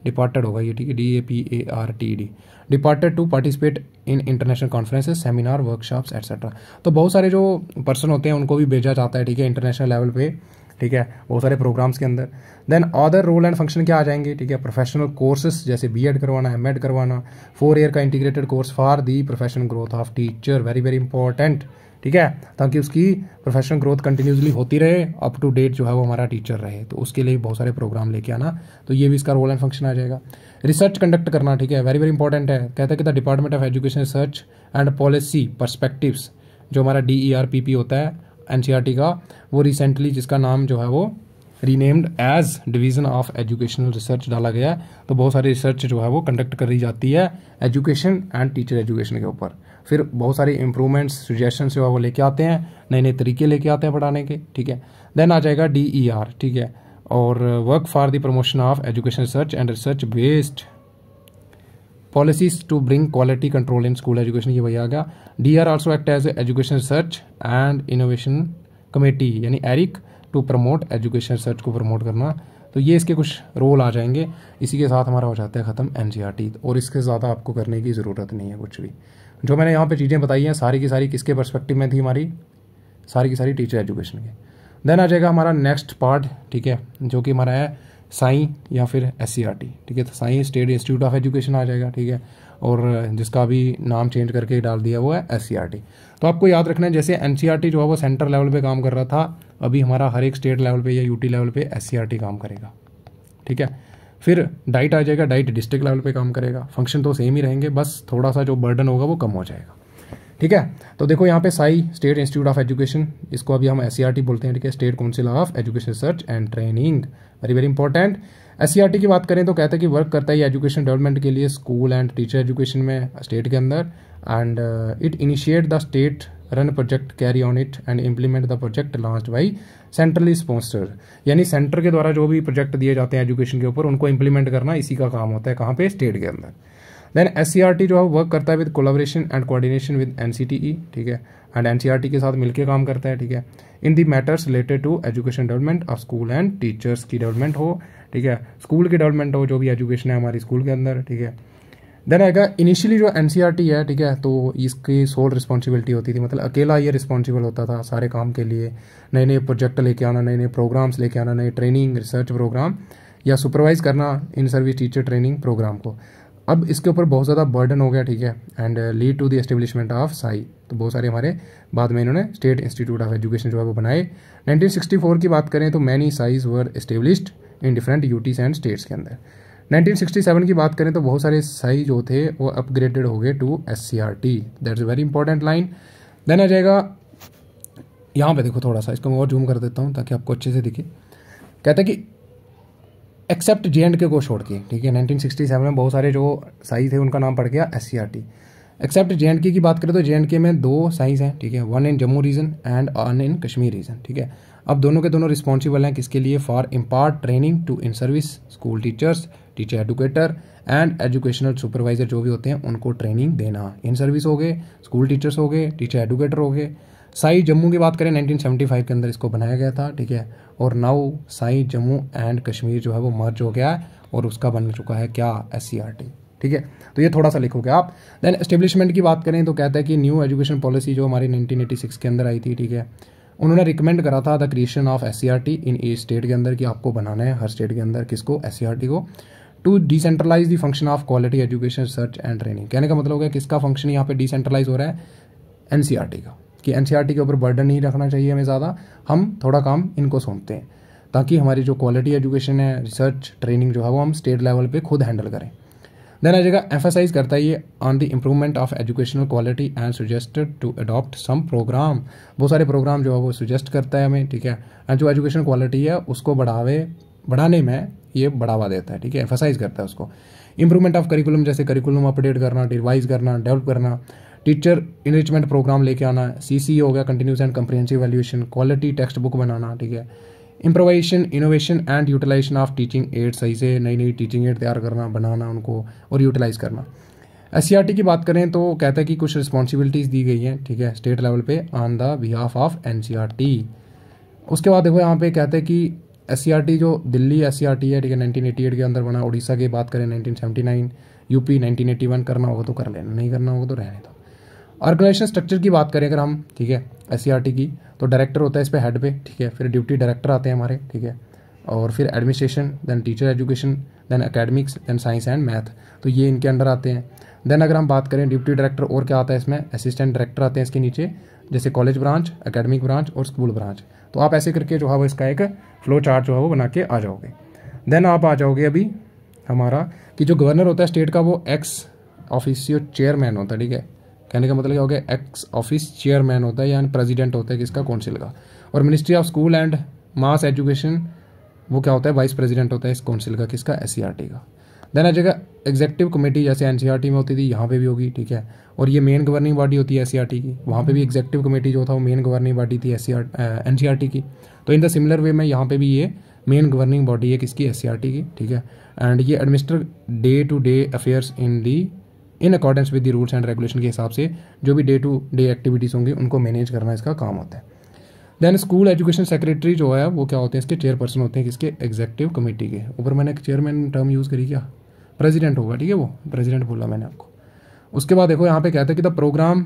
departed होगा ये ठीक है D A P A R T D departed to participate in international conferences seminar workshops etcetera तो बहुत सारे जो पर्सन होते हैं उनको भी भेजा जाता है ठीक है इंटरनेशनल लेवल पे ठीक है बहुत सारे प्रोग्राम्स के अंदर then other role and function क्या आ जाएंगे ठीक है प्रोफेशनल कोर्सेज जैसे बी एड करवाना एम एड करवाना फोर ईयर का integrated course for the professional growth of teacher very very important ठीक है ताकि उसकी प्रोफेशनल ग्रोथ कंटिन्यूसली होती रहे अप टू डेट जो है वो हमारा टीचर रहे तो उसके लिए बहुत सारे प्रोग्राम लेके आना तो ये भी इसका रोल एंड फंक्शन आ जाएगा रिसर्च कंडक्ट करना ठीक है वेरी वेरी इंपॉर्टेंट है कहता है कि the department of education research and policy perspectives जो हमारा D E R P P होता है एन का वो रिसेंटली जिसका नाम जो है वो renamed as division of educational research डाला गया है तो बहुत सारी रिसर्च जो है वो कंडक्ट करी जाती है एजुकेशन एंड टीचर एजुकेशन के ऊपर फिर बहुत सारी इंप्रूवमेंट्स सुजेशन जो है वो लेके आते हैं नए नए तरीके लेके आते हैं पढ़ाने के ठीक है देन आ जाएगा डी ई आर ठीक है और work for the promotion of education research and research based policies to bring quality control in school education ये वही आ गया D R also act as education research and innovation committee यानी ERIC to promote education research को प्रमोट करना तो ये इसके कुछ रोल आ जाएंगे इसी के साथ हमारा हो जाता है ख़त्म एन e और इसके ज़्यादा आपको करने की ज़रूरत नहीं है कुछ भी जो मैंने यहाँ पे चीज़ें बताई हैं सारी की सारी किसके परस्पेक्टिव में थी हमारी सारी की सारी टीचर एजुकेशन के देन आ जाएगा हमारा नेक्स्ट पार्ट ठीक है जो कि हमारा है साई या फिर एस सी आर टी ठीक है तो SIE state institute of education आ जाएगा ठीक है और जिसका भी नाम चेंज करके डाल दिया वो है एस सी आर टी तो आपको याद रखना है जैसे एन सी आर टी जो है वो सेंट्रल लेवल पर काम कर रहा था अभी हमारा हर एक स्टेट लेवल पर या यूटी लेवल पर एस सी आर टी काम करेगा ठीक है फिर डाइट आ जाएगा डाइट डिस्ट्रिक्ट लेवल पे काम करेगा फंक्शन तो सेम ही रहेंगे बस थोड़ा सा जो बर्डन होगा वो कम हो जाएगा ठीक है तो देखो यहाँ पे SIE state institute of education इसको अभी हम एस e बोलते हैं ठीक है state council of education research and training very very important S की बात करें तो कहते हैं कि वर्क करता है एजुकेशन डेवलपमेंट के लिए स्कूल एंड टीचर एजुकेशन में स्टेट के अंदर and it initiate the state run project carry on it and implement the project launch by centrally sponsored यानी सेंटर के द्वारा जो भी प्रोजेक्ट दिए जाते हैं एजुकेशन के ऊपर उनको इम्प्लीमेंट करना इसी का काम होता है कहाँ पे स्टेट के अंदर देन एस जो है वर्क करता है with collaboration and coordination with N ठीक है एंड एन e के साथ मिलकर काम करता है ठीक है in the matters related to education development of school and teachers की डेवलपमेंट हो ठीक है स्कूल की डेवलपमेंट हो जो भी एजुकेशन है हमारी स्कूल के अंदर ठीक है देन आएगा इनिशियली जो एन e है ठीक है तो इसकी सोल रिस्पॉन्सिबिलिटी होती थी मतलब अकेला ये रिस्पॉन्सिबल होता था सारे काम के लिए नए नए प्रोजेक्ट लेके आना नए नए प्रोग्राम्स लेके आना नए ट्रेनिंग रिसर्च प्रोग्राम या सुपरवाइज करना in service teacher training programme को अब इसके ऊपर बहुत ज़्यादा बर्डन हो गया ठीक है and lead to the establishment of SIE तो बहुत सारे हमारे बाद में इन्होंने स्टेट इंस्टीट्यूट ऑफ एजुकेशन जो है वो बनाए 1964 की बात करें तो many SIEs were established in different UTs and states के अंदर नाइनटीन की बात करें तो बहुत सारे साई जो थे वो अपग्रेडेड हो गए to S C R T that is very important line then आ जाएगा यहाँ पे देखो थोड़ा सा इसको मैं और जूम कर देता हूँ ताकि आपको अच्छे से दिखे कहता है कि एक्सेप्ट जे एंड के को छोड़ के ठीक है नाइनटीन सिक्सटी सेवन में बहुत सारे जो साइज थे उनका नाम पड़ गया S C R T except J and K की बात करें तो जे एंड के में दो साइंस हैं ठीक है one in Jammu region and one in Kashmir region ठीक है अब दोनों के दोनों रिस्पॉन्सिबल हैं किसके लिए for impart training to in service school teachers teacher educator and educational supervisor जो भी होते हैं उनको ट्रेनिंग देना इन सर्विस हो गए स्कूल टीचर्स हो गए टीचर एडुकेटर हो गए साई जम्मू की बात करें 1975 के अंदर इसको बनाया गया था ठीक है और now SIE Jammu and Kashmir जो है वो मर्ज हो गया है और उसका बन चुका है क्या एस e ठीक है तो ये थोड़ा सा लिखोगे आप देन एस्टेब्लिशमेंट की बात करें तो कहता है कि न्यू एजुकेशन पॉलिसी जो हमारी नाइनटीन के अंदर आई थी ठीक है उन्होंने रिकमेंड करा था the creation of S in a state के अंदर कि आपको बनाना है हर स्टेट के अंदर किसको एस e को to decentralise the function of quality education research and training कहने का मतलब हो गया किसका फंक्शन यहाँ पे डिसेंट्रलाइज हो रहा है एनसीआरटी e का कि एन e के ऊपर बर्डन नहीं रखना चाहिए हमें ज़्यादा हम थोड़ा काम इनको सौंपते हैं ताकि हमारी जो क्वालिटी एजुकेशन है रिसर्च ट्रेनिंग जो है वो हम स्टेट लेवल पे खुद हैंडल करें देन आ जाएगा एफरसाइज करता है ये on the improvement of educational quality and suggested to adopt some programme बहुत सारे प्रोग्राम जो है वो सुजेस्ट करता है हमें ठीक है एंड जो एजुकेशन क्वालिटी है उसको बढ़ावे बढ़ाने में ये बढ़ावा देता है ठीक है एफरसाइज करता है उसको इंप्रूवमेंट ऑफ करिकुलम जैसे करिकुलम अपडेट करना रिवाइज करना डेवलप करना टीचर इनरिचमेंट प्रोग्राम लेके आना सी सी e हो गया continuous and comprehensive valuation quality textbook बनाना ठीक है improvisation innovation and utilisation of teaching aid सही से नई नई टीचिंग एड तैयार करना बनाना उनको और यूटिलाइज करना एस e की बात करें तो कहता है कि कुछ रिस्पॉन्सिबिलिटीज़ दी गई हैं ठीक है स्टेट लेवल पे on the behalf of N उसके बाद देखो यहाँ पे कहते हैं कि एस e जो दिल्ली एस है ठीक है नाइनटीन के अंदर बना उड़ीसा की बात करें नाइनटीन यूपी नाइनटीन करना होगा तो कर लेना नहीं करना होगा तो रहने दो ऑर्गेनाइजेशन स्ट्रक्चर की बात करें अगर हम ठीक है एस e की तो डायरेक्टर होता है इस पर हेड पे ठीक है फिर ड्यूटी डायरेक्टर आते हैं हमारे ठीक है और फिर administration then teacher education then academics then science and math तो ये इनके अंडर आते हैं देन अगर हम बात करें डिप्टी डायरेक्टर और क्या आता है इसमें असिस्टेंट डायरेक्टर आते हैं इसके नीचे जैसे कॉलेज ब्रांच अकेडमिक ब्रांच और स्कूल ब्रांच तो आप ऐसे करके जो है वो इसका एक फ्लो चार्ट जो है वो बना के आ जाओगे देन आप आ जाओगे अभी हमारा कि जो गवर्नर होता है स्टेट का वो एक्स ऑफिसियो चेयरमैन होता है ठीक है कहने का मतलब क्या हो गया एक्स ऑफिस चेयरमैन होता है यानी प्रेसिडेंट होता है किसका काउंसिल का और ministry of school and mass education वो क्या होता है वाइस प्रेसिडेंट होता है इस काउंसिल e का किसका एस का देन आ जाएगा एग्जेक्टिव कमेटी जैसे एन e में होती थी यहाँ पे भी होगी ठीक है और ये मेन गवर्निंग बॉडी होती है एस e की वहाँ पे भी एग्जेक्टिव कमेटी जो था वो मेन गवर्निंग बॉडी थी एस सी एन की तो इन द सिमिलर वे में यहाँ पे भी ये मेन गवर्निंग बॉडी है किसकी एस की ठीक है एंड ये administer day to day affairs in the in accordance with the rules and regulation के हिसाब से जो भी डे टू डे एक्टिविटीज़ होंगी उनको मैनेज करना इसका काम होता है देन स्कूल एजुकेशन सेक्रेटरी जो है वो क्या होते हैं इसके चेयरपर्सन होते हैं किसके एग्जेक्टिव कमेटी के ऊपर मैंने चेयरमैन टर्म यूज़ करी क्या प्रेजिडेंट होगा ठीक है वो प्रेजिडेंट बोला मैंने आपको उसके बाद देखो यहाँ पे कहता है कि द प्रोग्राम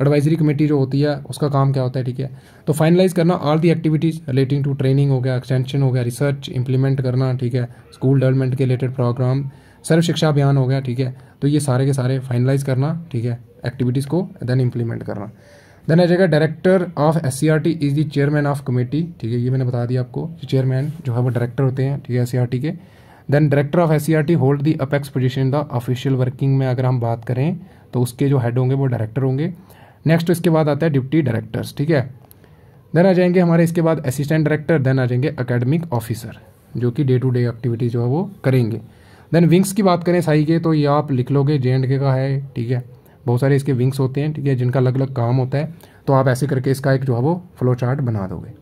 एडवाइजरी कमेटी जो होती है उसका काम क्या होता है ठीक है तो फाइनलाइज करना all the activities relating to training हो गया एक्सटेंशन हो गया रिसर्च इंप्लीमेंट करना ठीक है स्कूल डेवलपमेंट के रिलेटेड प्रोग्राम सर्व शिक्षा अभियान हो गया ठीक है तो ये सारे के सारे फाइनलाइज करना ठीक है एक्टिविटीज़ को देन इम्प्लीमेंट करना देन आ जाएगा director of S C R T is the chairman of committee ठीक है ये मैंने बता दिया आपको चेयरमैन जो है वो डायरेक्टर होते हैं ठीक है एस सी आर टी के then director of S C R T hold the apex position the official working में अगर हम बात करें तो उसके जो हेड होंगे वो डायरेक्टर होंगे नेक्स्ट इसके बाद आता है डिप्टी डायरेक्टर्स ठीक है देन आ जाएंगे हमारे इसके बाद असिस्टेंट डायरेक्टर देन आ जाएंगे अकेडमिक ऑफिसर जो कि डे टू डे एक्टिविटी जो है वो करेंगे देन विंग्स की बात करें साई के तो ये आप लिख लोगे जे एंड के का है ठीक है बहुत सारे इसके विंग्स होते हैं ठीक है जिनका अलग अलग काम होता है तो आप ऐसे करके इसका एक जो है वो फ्लो चार्ट बना दोगे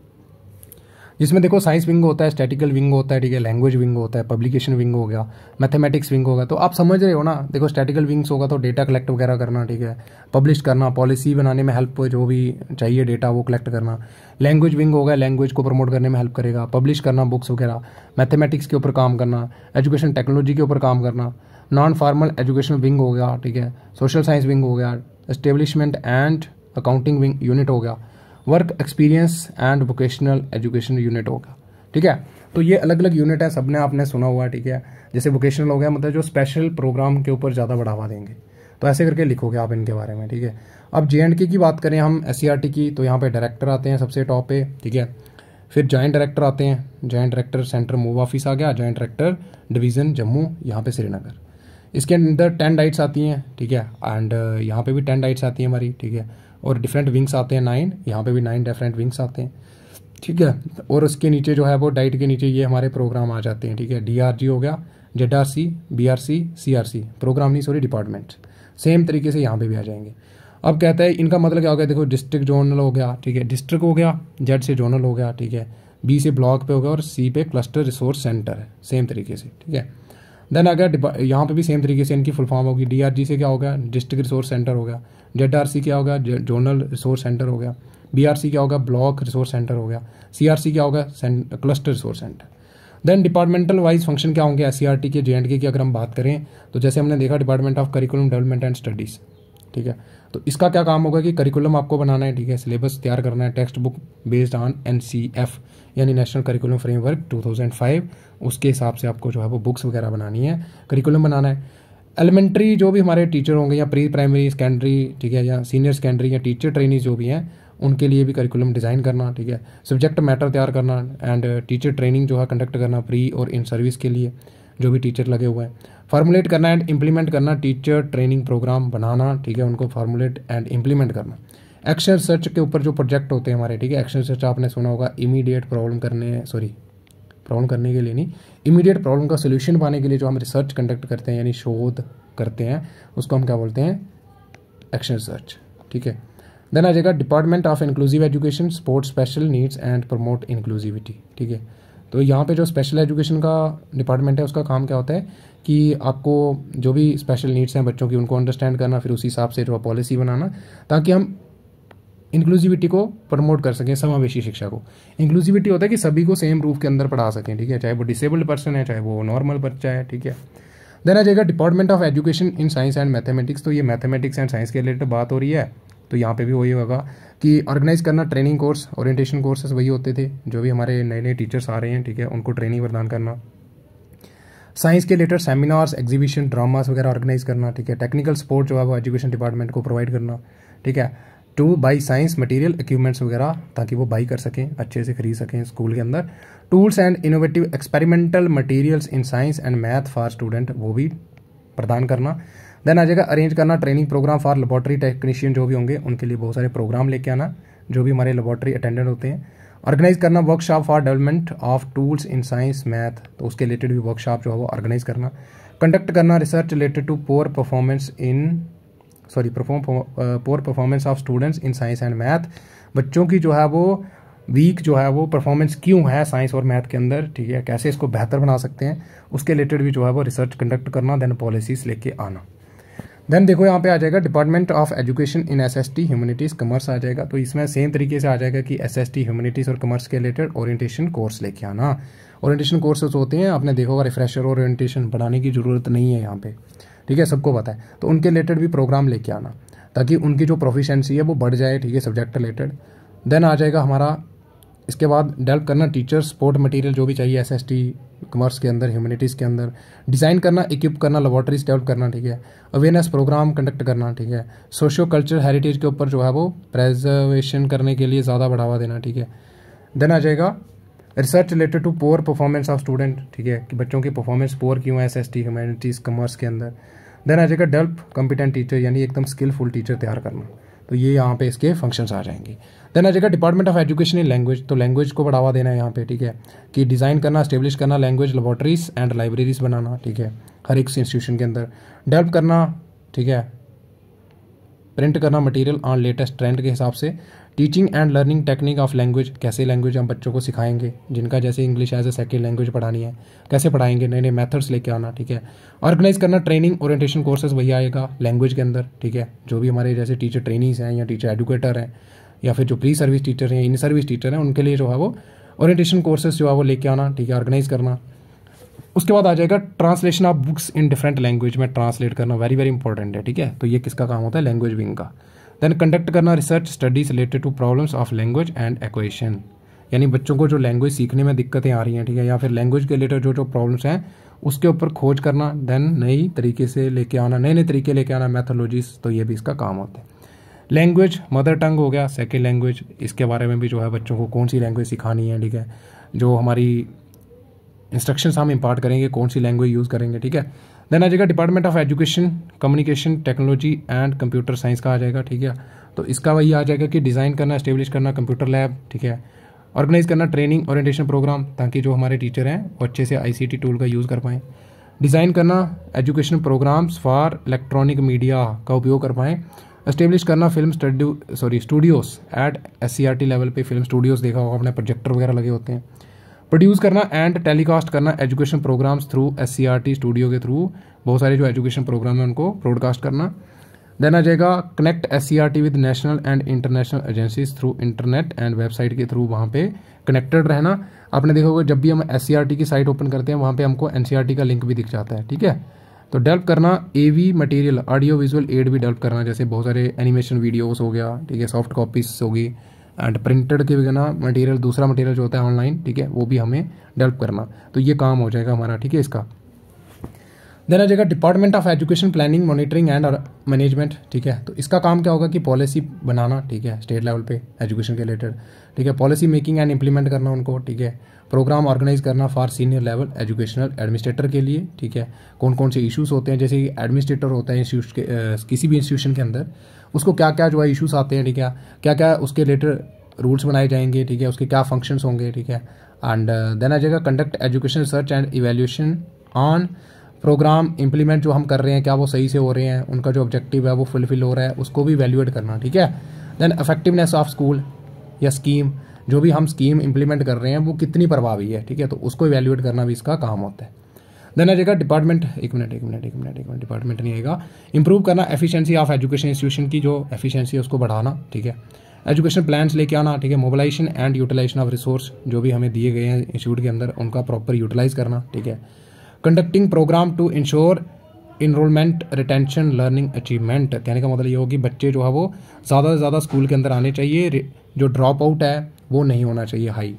जिसमें देखो साइंस विंग होता है स्टैटिकल विंग होता है ठीक है लैंग्वेज विंग होता है पब्लिकेशन विंग हो गया मैथमेटिक्स विंग होगा तो आप समझ रहे हो ना देखो स्टैटिकल विंग्स होगा तो डेटा कलेक्ट वगैरह करना ठीक है पब्लिश करना पॉलिसी बनाने में हेल्प जो भी चाहिए डेटा वो कलेक्ट करना लैंग्वेज विंग होगा लैंग्वेज को प्रमोट करने में हेल्प करेगा पब्लिश करना बुक्स वगैरह मैथमेटिक्स के ऊपर काम करना एजुकेशन टेक्नोलॉजी के ऊपर काम करना नॉन फार्मल एजुकेशन विंग हो गया ठीक है सोशल साइंस विंग हो गया establishment and accounting wing unit हो गया work experience and vocational education unit होगा ठीक है तो ये अलग अलग यूनिट है सबने आपने सुना हुआ ठीक है जैसे वोकेशनल हो गया मतलब जो स्पेशल प्रोग्राम के ऊपर ज़्यादा बढ़ावा देंगे तो ऐसे करके लिखोगे आप इनके बारे में ठीक है अब जे एंड के की बात करें हम एस e की तो यहाँ पे डायरेक्टर आते हैं सबसे टॉप पे ठीक है फिर जॉइंट डायरेक्टर आते हैं joint director centre move office आ गया जॉइंट डायरेक्टर डिवीज़न जम्मू यहाँ पे श्रीनगर इसके अंदर टेन डाइट्स आती हैं ठीक है एंड uh, यहाँ पे भी टेन डाइट्स आती हैं हमारी ठीक है और डिफरेंट विंग्स आते हैं नाइन यहाँ पे भी नाइन डिफरेंट विंग्स आते हैं ठीक है और उसके नीचे जो है वो डाइट के नीचे ये हमारे प्रोग्राम आ जाते हैं ठीक है डी हो गया Z R C B R C C R C programme नहीं सॉरी डिपार्टमेंट सेम तरीके से यहाँ पे भी आ जाएंगे अब कहता है इनका मतलब क्या हो गया देखो डिस्ट्रिक्ट जोनल हो गया ठीक है डिस्ट्रिक्ट हो गया जेड से जोनल हो गया ठीक है बी से ब्लॉक पे हो गया और सी पे क्लस्टर रिसोर्स सेंटर है सेम तरीके से ठीक है देन अगर यहाँ पे भी सेम तरीके से इनकी फुल फॉर्म होगी डीआरजी से क्या होगा डिस्ट्रिक्ट रिसोर्स सेंटर हो गया जेडआरसी क्या होगा जोनल रिसोर्स सेंटर हो गया बीआरसी क्या होगा ब्लॉक रिसोर्स सेंटर हो गया सीआरसी क्या होगा cluster resource centre then departmental wise function क्या होंगे एस e के जे के की अगर हम बात करें तो जैसे हमने देखा department of curriculum development and studies ठीक है तो इसका क्या काम होगा कि करिकुलम आपको बनाना है ठीक है सिलेबस तैयार करना है textbook based on N C F यानी नेशनल करिकुलम फ्रेमवर्क 2005 उसके हिसाब से आपको जो है वो बुक्स वगैरह बनानी है करिकुलम बनाना है एलिमेंट्री जो भी हमारे टीचर होंगे या प्री प्राइमरी सेकेंडरी ठीक है या सीनियर सेकेंडरी या टीचर ट्रेनिंग जो भी हैं उनके लिए भी करिकुलम डिज़ाइन करना ठीक है सब्जेक्ट मैटर तैयार करना एंड टीचर ट्रेनिंग जो है कंडक्ट करना प्री और इन सर्विस के लिए जो भी टीचर लगे हुए हैं फार्मूलेट करना एंड इम्प्लीमेंट करना टीचर ट्रेनिंग प्रोग्राम बनाना ठीक है उनको फार्मूलेट एंड इम्प्लीमेंट करना एक्शन सर्च के ऊपर जो प्रोजेक्ट होते हैं हमारे ठीक है एक्शन सर्च आपने सुना होगा इमीडिएट प्रॉब्लम करने सॉरी प्रॉब्लम करने के लिए नहीं इमीडिएट प्रॉब्लम का सोल्यूशन पाने के लिए जो हम रिसर्च कंडक्ट करते हैं यानी शोध करते हैं उसको हम क्या बोलते हैं एक्शन सर्च ठीक है देन आ जाएगा department of inclusive education sports special needs and promote inclusivity ठीक है तो यहाँ पे जो स्पेशल एजुकेशन का डिपार्टमेंट है उसका काम क्या होता है कि आपको जो भी स्पेशल नीड्स हैं बच्चों की उनको अंडरस्टैंड करना फिर उसी हिसाब से जो पॉलिसी बनाना ताकि हम इंक्लूसिविटी को प्रमोट कर सकें समावेशी शिक्षा को इंक्लूसिविटी होता है कि सभी को सेम रूफ के अंदर पढ़ा सकें ठीक है चाहे वो डिसेबल्ड पर्सन है चाहे वो नॉर्मल बच्चा है ठीक है देन आ जाएगा department of education in science and mathematics तो ये मैथमेटिक्स एंड साइंस के रिलेटेड बात हो रही है तो यहाँ पे भी वही होगा कि ऑर्गेनाइज करना ट्रेनिंग कोर्स ओरिएंटेशन कोर्सेज वही होते थे जो भी हमारे नए नए टीचर्स आ रहे हैं ठीक है उनको ट्रेनिंग प्रदान करना साइंस के रिलेटेड सेमिनार्स एग्जीबिशन ड्रामास वगैरह ऑर्गेनाइज करना ठीक है टेक्निकल सपोर्ट जो है वो एजुकेशन डिपार्टमेंट को प्रोवाइड करना ठीक है to buy science material equipments वगैरह ताकि वो बाई कर सकें अच्छे से खरीद सकें स्कूल के अंदर tools and innovative experimental materials in science and math for student वो भी प्रदान करना देन आ जाएगा अरेंज करना training programme for laboratory technician जो भी होंगे उनके लिए बहुत सारे प्रोग्राम लेके आना जो भी हमारे लेबॉट्री अटेंडेंट होते हैं ऑर्गेनाइज करना workshop for development of tools in science math तो उसके रिलेटेड भी वर्कशॉप जो है वो ऑर्गेनाइज करना कंडक्ट करना research related to poor performance in sorry perform poor performance of students in science and math बच्चों की जो है वो वीक जो है वो परफॉर्मेंस क्यों है साइंस और मैथ के अंदर ठीक है कैसे इसको बेहतर बना सकते हैं उसके रिलेटेड भी जो है वो रिसर्च कंडक्ट करना देन पॉलिसीज लेके आना देन देखो यहाँ पे आ जाएगा department of education in S S T humanities commerce आ जाएगा तो इसमें सेम तरीके से आ जाएगा कि एस एस टी ह्यूमनिटीज़ और कमर्स के रिलेटेड ओरिएंटेशन कोर्स लेके आना ओरिएंटेशन कोर्सेज होते हैं आपने देखोगा रिफ्रेशर ओरिएंटेशन पढ़ाने की ज़रूरत नहीं है यहाँ पे ठीक है सबको पता है तो उनके रिलेटेड भी प्रोग्राम लेके आना ताकि उनकी जो प्रोफिशेंसी है वो बढ़ जाए ठीक है सब्जेक्ट रिलेटेड देन आ जाएगा हमारा इसके बाद डेवलप करना टीचर्स सपोर्ट मटेरियल जो भी चाहिए एस एस टी कॉमर्स के अंदर ह्यूमनिटीज़ के अंदर डिज़ाइन करना इक्विप करना लेबॉरटरीज डेवलप करना ठीक है अवेयरनेस प्रोग्राम कंडक्ट करना ठीक है सोशो कल्चर हेरिटेज के ऊपर जो है वो प्रेजर्वेशन करने के लिए ज़्यादा बढ़ावा देना ठीक है देन आ जाएगा research related to poor performance of student ठीक है कि बच्चों की परफॉर्मेंस पोअर क्यों है S S T humanities commerce के अंदर देन आ जाएगा डेल्प कॉम्पिटेंट टीचर यानी एकदम स्किलफुल टीचर तैयार करना तो ये यहाँ पे इसके फंक्शंस आ जाएंगे देन आ जाएगा department of education in language तो लैंग्वेज को बढ़ावा देना है यहाँ पे ठीक है कि डिज़ाइन करना स्टेब्लिश करना लैंग्वेज लेबॉटरीज एंड लाइब्रेरीज बनाना ठीक है हर एक इंस्टीट्यूशन के अंदर डेवलप करना ठीक है प्रिंट करना मटेरियल ऑन लेटेस्ट ट्रेंड के हिसाब से teaching and learning technique of language कैसे लैंग्वेज हम बच्चों को सिखाएंगे जिनका जैसे English as a second language पढ़ानी है कैसे पढ़ाएंगे नए नए मेथड्स लेके आना ठीक है ऑर्गेनाइज करना ट्रेनिंग ओरिएंटेशन कोर्सेज वही आएगा लैंग्वेज के अंदर ठीक है जो भी हमारे जैसे टीचर ट्रेनिंग्स हैं या टीचर एडुकेटर हैं या फिर जो प्री सर्विस टीचर हैं इन सर्विस टीचर हैं उनके लिए जो है वो ओरिएंटेशन कोर्सेज जो है वो लेके आना ठीक है ऑर्गेनाइज करना उसके बाद आ जाएगा translation of books in different language में ट्रांसलेट करना वेरी वेरी इंपॉर्टेंट है ठीक है तो ये किसका काम होता है लैंग्वेज विंग का देन कंडक्ट करना research studies related to problems of language and acquisition यानी बच्चों को जो लैंग्वेज सीखने में दिक्कतें आ रही हैं ठीक है या फिर लैंग्वेज के रिलेटेड जो जो प्रॉब्लम्स हैं उसके ऊपर खोज करना देन नई तरीके से लेके आना नए नए तरीके लेके आना मैथोलॉजीज तो ये भी इसका काम होता है लैंग्वेज मदर टंग हो गया सेकेंड लैंग्वेज इसके बारे में भी जो है बच्चों को कौन सी लैंग्वेज सिखानी है ठीक है जो हमारी इंस्ट्रक्शंस हम इम्पार्ट करेंगे कौन सी लैंग्वेज यूज़ करेंगे ठीक है देन आ जाएगा department of education communication technology and computer science का आ जाएगा ठीक है तो इसका वही आ जाएगा कि डिज़ाइन करना स्टेब्लिश करना कंप्यूटर लैब ठीक है ऑर्गेनाइज करना ट्रेनिंग ओरिएंटेशन प्रोग्राम ताकि जो हमारे टीचर हैं वो अच्छे से आईसीटी टूल का यूज़ कर पाएँ डिज़ाइन करना education programmes for electronic media का उपयोग कर पाएँ इस्टेब्लिश करना film studio sorry studios at S level पे फिल्म स्टूडियोज़ देखा होगा अपने प्रोजेक्टर वगैरह लगे होते हैं प्रोड्यूस करना एंड टेलीकास्ट करना education programmes through S studio के थ्रू बहुत सारे जो एजुकेशन प्रोग्राम हैं उनको ब्रॉडकास्ट करना देन आ जाएगा connect S with national and international agencies through internet and website के थ्रू वहाँ पे कनेक्टेड रहना आपने देखा होगा जब भी हम एस की साइट ओपन करते हैं वहाँ पे हमको एन का लिंक भी दिख जाता है ठीक है तो डेवलप करना A V material audio visual aid भी डेवलप करना जैसे बहुत सारे एनिमेशन वीडियोस हो गया ठीक है सॉफ्ट कॉपीज होगी एंड प्रिंटेड के बिना मटेरियल दूसरा मटेरियल जो होता है ऑनलाइन ठीक है वो भी हमें डेवलप करना तो ये काम हो जाएगा हमारा ठीक है इसका देन आ जाएगा department of education planning monitoring and management ठीक है तो इसका काम क्या होगा कि पॉलिसी बनाना ठीक है स्टेट लेवल पे एजुकेशन के रिलेटेड ठीक है पॉलिसी मेकिंग एंड इंप्लीमेंट करना उनको ठीक है प्रोग्राम ऑर्गेनाइज करना for senior level educational administrator के लिए ठीक है कौन कौन से इशूज़ होते हैं जैसे कि एडमिनिस्ट्रेटर होता है इंस्टीट्यूट के आ, किसी भी इंस्टीट्यूशन के अंदर उसको क्या क्या जो है इशूज़ आते हैं ठीक है क्या क्या उसके रिलेटेड रूल्स बनाए जाएंगे ठीक है उसके क्या फंक्शंस होंगे ठीक है एंड देन आ जाएगा conduct education research and evaluation on programme implement जो हम कर रहे हैं क्या वो सही से हो रहे हैं उनका जो ऑब्जेक्टिव है वो फुलफिल हो रहा है उसको भी वैल्यूएट करना ठीक है देन अफेक्टिवनेस ऑफ स्कूल या स्कीम जो भी हम स्कीम इंप्लीमेंट कर रहे हैं वो कितनी प्रभावी है ठीक है तो उसको वैल्यूएट करना भी इसका काम होता है देन आ जाएगा डिपार्टमेंट एक मिनट एक मिनट एक मिनट एक मिनट डिपार्टमेंट नहीं आएगा इंप्रूव करना एफिशिएंसी ऑफ एजुकेशन इंस्टीट्यूशन की जो एफिशिएंसी है उसको बढ़ाना ठीक है एजुकेशन प्लान्स लेके आना ठीक है mobilisation and utilisation of resource जो भी हमें दिए गए हैं इंस्टीट्यूट के अंदर उनका प्रॉपर यूटिलाइज करना ठीक है conducting programme to ensure enrolment retention learning achievement कहने का मतलब ये होगी बच्चे जो है वो ज़्यादा से ज़्यादा स्कूल के अंदर आने चाहिए जो ड्रॉप आउट है वो नहीं होना चाहिए हाई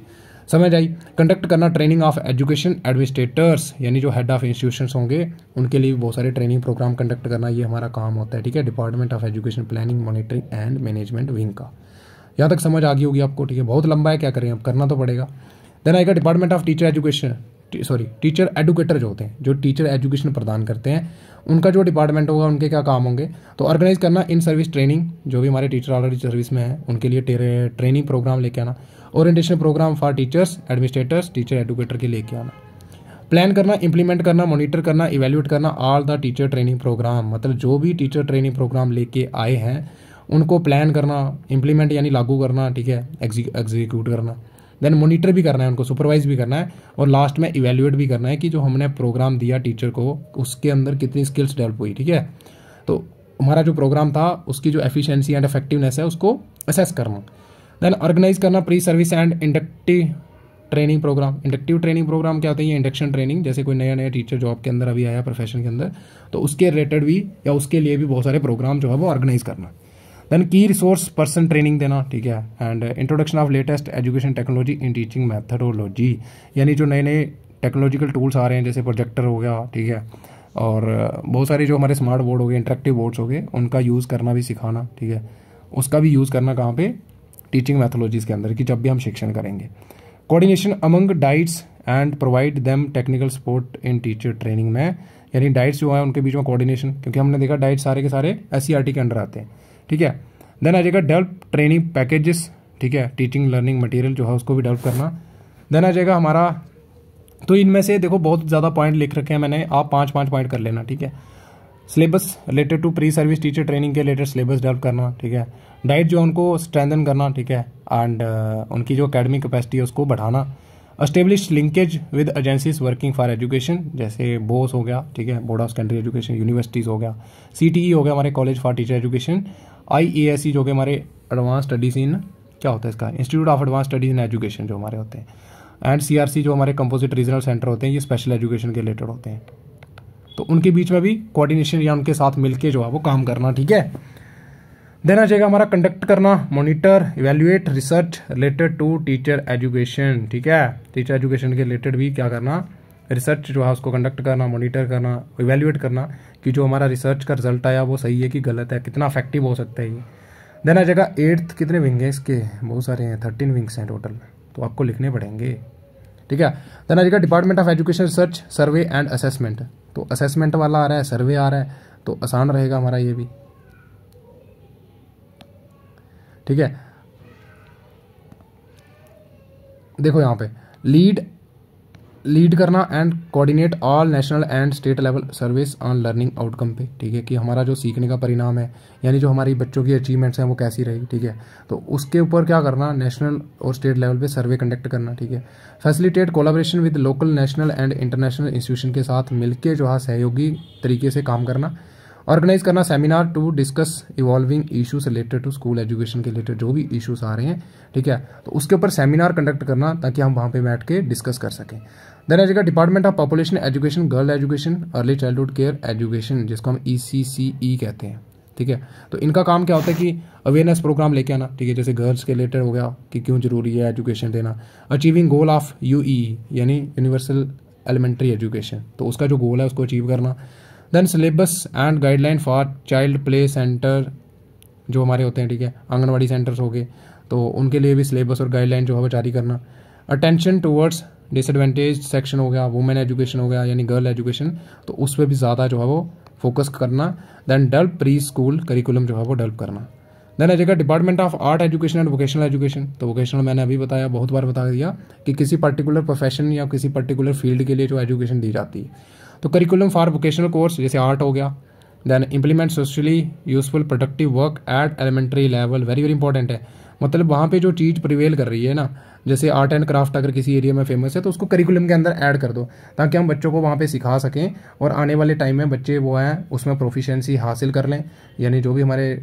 समझ आई कंडक्ट करना ट्रेनिंग ऑफ एजुकेशन एडमिनिस्ट्रेटर्स यानी जो हेड ऑफ इंस्टीट्यूशन होंगे उनके लिए बहुत सारे ट्रेनिंग प्रोग्राम कंडक्ट करना ये हमारा काम होता है ठीक है department of education planning monitoring and management wing का यहाँ तक समझ आ गई होगी आपको ठीक है बहुत लंबा है क्या करें अब करना तो पड़ेगा देन आएगा department of teacher education sorry teacher educator जो होते हैं जो टीचर एजुकेशन प्रदान करते हैं उनका जो डिपार्टमेंट होगा उनके क्या काम होंगे तो ऑर्गेनाइज करना इन सर्विस ट्रेनिंग जो भी हमारे टीचर ऑलरेडी सर्विस में है उनके लिए ट्रेनिंग प्रोग्राम लेके आना orientation programme for teachers administrators teacher educator के लेके आना प्लान करना इंप्लीमेंट करना मॉनिटर करना इवेल्यूएट करना all the teacher training programme मतलब जो भी टीचर ट्रेनिंग प्रोग्राम लेके आए हैं उनको प्लान करना इंप्लीमेंट यानी लागू करना ठीक है एग्जीक्यूट करना देन मोनिटर भी करना है उनको सुपरवाइज भी करना है और लास्ट में इवेल्युएट भी करना है कि जो हमने प्रोग्राम दिया टीचर को उसके अंदर कितनी स्किल्स डेवलप हुई ठीक है तो हमारा जो प्रोग्राम था उसकी जो एफिशिएंसी एंड इफेक्टिवनेस है उसको असेस करना देन ऑर्गेनाइज करना pre service and inductive training programme inductive training programme क्या होते हैं इंडक्शन ट्रेनिंग जैसे कोई नया नया टीचर जॉब के अंदर अभी आया प्रोफेशन के अंदर तो उसके रिलेटेड भी या उसके लिए भी बहुत सारे प्रोग्राम जो है वो ऑर्गेनाइज करना देन की रिसोर्स पर्सन ट्रेनिंग देना ठीक है and introduction of latest education technology in teaching methodology यानी जो नए नए टेक्नोलॉजिकल टूल्स आ रहे हैं जैसे प्रोजेक्टर हो गया ठीक है और uh, बहुत सारे जो हमारे स्मार्ट बोर्ड हो गए इंटरेक्टिव बोर्ड्स हो गए उनका यूज़ करना भी सिखाना ठीक है उसका भी यूज़ करना कहाँ पे टीचिंग मैथोलॉजीज़ के अंदर कि जब भी हम शिक्षण करेंगे coordination among DIETs and provide them technical support in teacher training में यानी डाइट्स जो है उनके बीच में कोऑर्डिनेशन क्योंकि हमने देखा डाइट सारे के सारे एस e के अंडर आते हैं ठीक है देन आ जाएगा डेवलप ट्रेनिंग पैकेजेस ठीक है टीचिंग लर्निंग मटेरियल जो है उसको भी डेवलप करना देन आ जाएगा हमारा तो इनमें से देखो बहुत ज़्यादा पॉइंट लिख रखे हैं मैंने आप पाँच पाँच पॉइंट कर लेना ठीक है syllabus related to pre service teacher training के रिलेटेड सिलेबस डेवलप करना ठीक है डाइट जो है उनको स्ट्रेंथन करना ठीक है एंड uh, उनकी जो अकेडमिक कैपेसिटी है उसको बढ़ाना establish linkage with agencies working for education जैसे बोस हो गया ठीक है board of secondary education universities हो गया सी e हो गया हमारे college for teacher education I A e e जो कि हमारे एडवांस स्टडीज़ इन क्या होता है इसका institute of advance studies in education जो हमारे होते हैं एंड सी जो हमारे कंपोजिट रीजनल सेंटर होते हैं ये स्पेशल एजुकेशन के रिलेटेड होते हैं तो उनके बीच में भी कोऑर्डिनेशन या उनके साथ मिलकर जो है वो काम करना ठीक है देना जाएगा हमारा कंडक्ट करना monitor evaluate research related to teacher education ठीक है टीचर एजुकेशन के रिलेटेड भी क्या करना रिसर्च जो है उसको कंडक्ट करना मॉनिटर करना इवेल्यूएट करना कि जो हमारा रिसर्च का रिजल्ट आया वो सही है कि गलत है कितना अफेक्टिव हो सकता है ये देन आ जाएगा एट्थ कितने विंग हैं इसके बहुत सारे हैं थर्टीन विंग्स हैं टोटल तो आपको लिखने पड़ेंगे ठीक है देन आ जाएगा department of education research survey and assessment तो असेसमेंट वाला आ रहा है सर्वे आ रहा है तो आसान रहेगा हमारा ये भी ठीक है देखो यहाँ पे लीड लीड करना and coordinate all national and state level service on learning outcome पे ठीक है कि हमारा जो सीखने का परिणाम है यानी जो हमारी बच्चों की अचीवमेंट्स हैं वो कैसी रही ठीक है तो उसके ऊपर क्या करना नेशनल और स्टेट लेवल पे सर्वे कंडक्ट करना ठीक है facilitate collaboration with local national and international institution के साथ मिलकर जो है सहयोगी तरीके से काम करना ऑर्गेनाइज करना seminar to discuss evolving issues related to school education के रिलेटेड जो भी इशूज़ आ रहे हैं ठीक है तो उसके ऊपर सेमिनार कंडक्ट करना ताकि हम वहाँ पे बैठ के डिस्कस कर सकें देन आ जाएगा department of population education girl education early childhood care education जिसको हम ई सी सी ई कहते हैं ठीक है तो इनका काम क्या होता है कि अवेयरनेस प्रोग्राम लेके आना ठीक है जैसे गर्ल्स के रिलेटेड हो गया कि क्यों जरूरी है एजुकेशन देना achieving goal of U E यानी यूनिवर्सल एलिमेंट्री एजुकेशन तो उसका जो गोल है उसको अचीव करना then syllabus and guideline for child play centre जो हमारे होते हैं ठीक है आंगनबाड़ी सेंटर्स हो गए तो उनके लिए भी सिलेबस और गाइडलाइन जो है वो जारी करना अटेंशन टूवर्ड्स डिसएडवांटेज सेक्शन हो गया वुमेन एजुकेशन हो गया यानी गर्ल एजुकेशन तो उस पर भी ज़्यादा जो है वो फोकस करना then develop pre school curriculum जो है वो डेवलप करना देन आ जाएगा department of art education and vocational education तो वोकेशनल मैंने अभी बताया बहुत बार बता दिया कि किसी पर्टिकुलर प्रोफेशन या किसी पर्टिकुलर फील्ड के लिए जो एजुकेशन दी जाती है तो करिकुलम फॉर वोकेशनल कोर्स जैसे आर्ट हो गया then implement socially useful productive work at elementary level very very important है मतलब वहाँ पे जो चीज़ प्रिवेल कर रही है ना जैसे आर्ट एंड क्राफ्ट अगर किसी एरिया में फेमस है तो उसको करिकुलम के अंदर ऐड कर दो ताकि हम बच्चों को वहाँ पर सिखा सकें और आने वाले टाइम में बच्चे वो हैं उसमें प्रोफिशेंसी हासिल कर लें यानी जो भी हमारे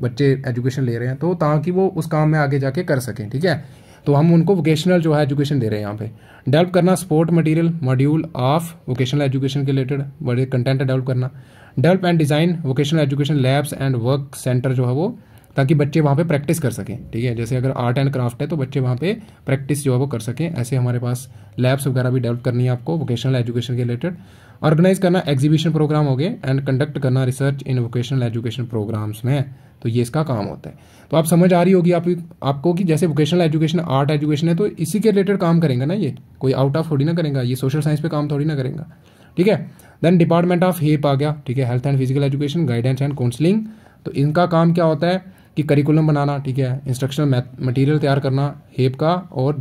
बच्चे एजुकेशन ले रहे हैं तो ताकि वो उस काम में आगे जाके कर सकें ठीक है तो हम उनको वोकेशनल जो है एजुकेशन दे रहे हैं यहाँ पे डेवलप करना support material module of vocational education के रिलेटेड बड़े कंटेंट डेवलप करना develop and design vocational education labs and work centre जो है वो ताकि बच्चे वहाँ पे प्रैक्टिस कर सकें ठीक है जैसे अगर आर्ट एंड क्राफ्ट है तो बच्चे वहाँ पे प्रैक्टिस जो है वो कर सकें ऐसे हमारे पास लैब्स वगैरह भी डेवलप करनी है आपको वोकेशनल एजुकेशन के रिलेटेड ऑर्गेनाइज करना एग्जीबिशन प्रोग्राम हो गए एंड कंडक्ट करना research in vocational education programmes में तो ये इसका काम होता है तो आप समझ आ रही होगी आप आपको कि जैसे वोकेशनल एजुकेशन आर्ट एजुकेशन है तो इसी के रिलेटेड काम करेंगे ना ये कोई आउट ऑफ थोड़ी ना करेंगे ये सोशल साइंस पर काम थोड़ी ना करेंगे ठीक है देन डिपार्टमेंट ऑफ हेप आ गया ठीक है health and physical education guidance and counselling तो इनका काम क्या होता है कि करिकुलम बनाना ठीक है इंस्ट्रक्शनल मटेरियल तैयार करना हेप का और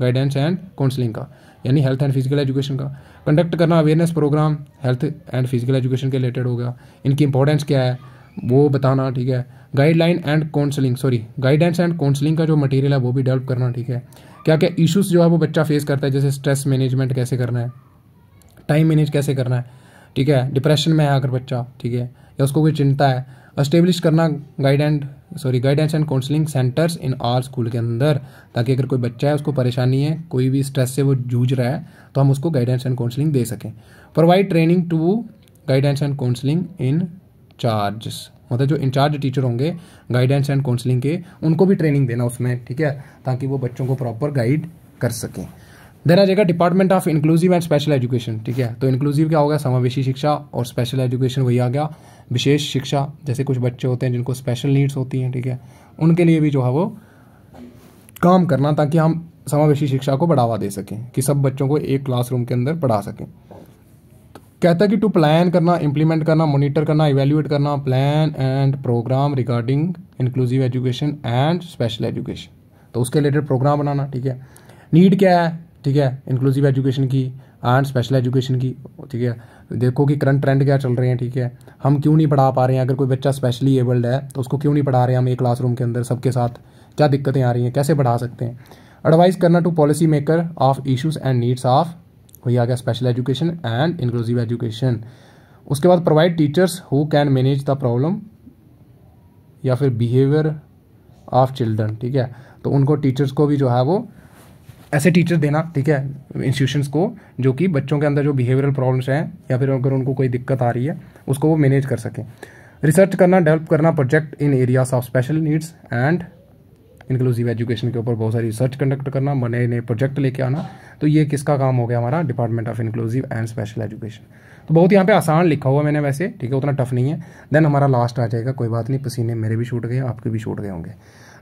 गाइडेंस एंड काउंसलिंग का यानी हेल्थ एंड फिजिकल एजुकेशन का कंडक्ट करना awareness programme health and physical education के रिलेटेड हो गया इनकी इंपॉर्टेंस क्या है वो बताना ठीक है guideline and counselling sorry guidance and counselling का जो मटेरियल है वो भी डेवलप करना ठीक है क्या क्या इश्यूज जो है वो बच्चा फेस करता है जैसे स्ट्रेस मैनेजमेंट कैसे करना है टाइम मैनेज कैसे करना है ठीक है डिप्रेशन में है अगर बच्चा ठीक है या उसको कोई चिंता है इस्टेब्लिश करना guide and sorry guidance and counselling centres in our school के अंदर ताकि अगर कोई बच्चा है उसको परेशानी है कोई भी स्ट्रेस से वो जूझ रहा है तो हम उसको गाइडेंस एंड काउंसलिंग दे सकें provide training to guidance and counselling in charge मतलब जो इंचार्ज टीचर होंगे गाइडेंस एंड काउंसलिंग के उनको भी ट्रेनिंग देना उसमें ठीक है ताकि वो बच्चों को प्रॉपर गाइड कर सकें देन आ जाएगा department of inclusive and special education ठीक है तो इंक्लूसिव क्या होगा समावेशी शिक्षा और स्पेशल एजुकेशन वही आ गया विशेष शिक्षा जैसे कुछ बच्चे होते हैं जिनको स्पेशल नीड्स होती हैं ठीक है उनके लिए भी जो है वो काम करना ताकि हम समावेशी शिक्षा को बढ़ावा दे सकें कि सब बच्चों को एक क्लासरूम के अंदर पढ़ा सकें कहता है कि टू प्लान करना इंप्लीमेंट करना मॉनिटर करना इवेल्यूएट करना plan and programme regarding inclusive education and special education तो उसके रिलेटेड प्रोग्राम बनाना ठीक है नीड क्या है ठीक है इंक्लूसिव एजुकेशन की एंड स्पेशल एजुकेशन की ठीक है देखो कि करंट ट्रेंड क्या चल रहे हैं ठीक है हम क्यों नहीं पढ़ा पा रहे हैं अगर कोई बच्चा स्पेशली एबल्ड है तो उसको क्यों नहीं पढ़ा रहे हैं हम एक क्लासरूम के अंदर सबके साथ क्या दिक्कतें आ रही हैं कैसे पढ़ा सकते हैं एडवाइस करना to policy maker of issues and needs of वही आ गया special education and inclusive education उसके बाद provide teachers who can manage the problem या फिर बिहेवियर ऑफ चिल्ड्रन ठीक है तो उनको टीचर्स को भी जो है वो ऐसे टीचर्स देना ठीक है इंस्टीट्यूशंस को जो कि बच्चों के अंदर जो बिहेवियरल प्रॉब्लम्स हैं या फिर अगर उनको कोई दिक्कत आ रही है उसको वो मैनेज कर सकें रिसर्च करना डेवलप करना project in areas of special needs and inclusive education के ऊपर बहुत सारी रिसर्च कंडक्ट करना नए नए प्रोजेक्ट लेके आना तो ये किसका काम हो गया हमारा department of inclusive and special education तो बहुत यहाँ पे आसान लिखा हुआ मैंने वैसे ठीक है उतना टफ नहीं है देन हमारा लास्ट आ जाएगा कोई बात नहीं पसीने मेरे भी छूट गए आपके भी छूट गए होंगे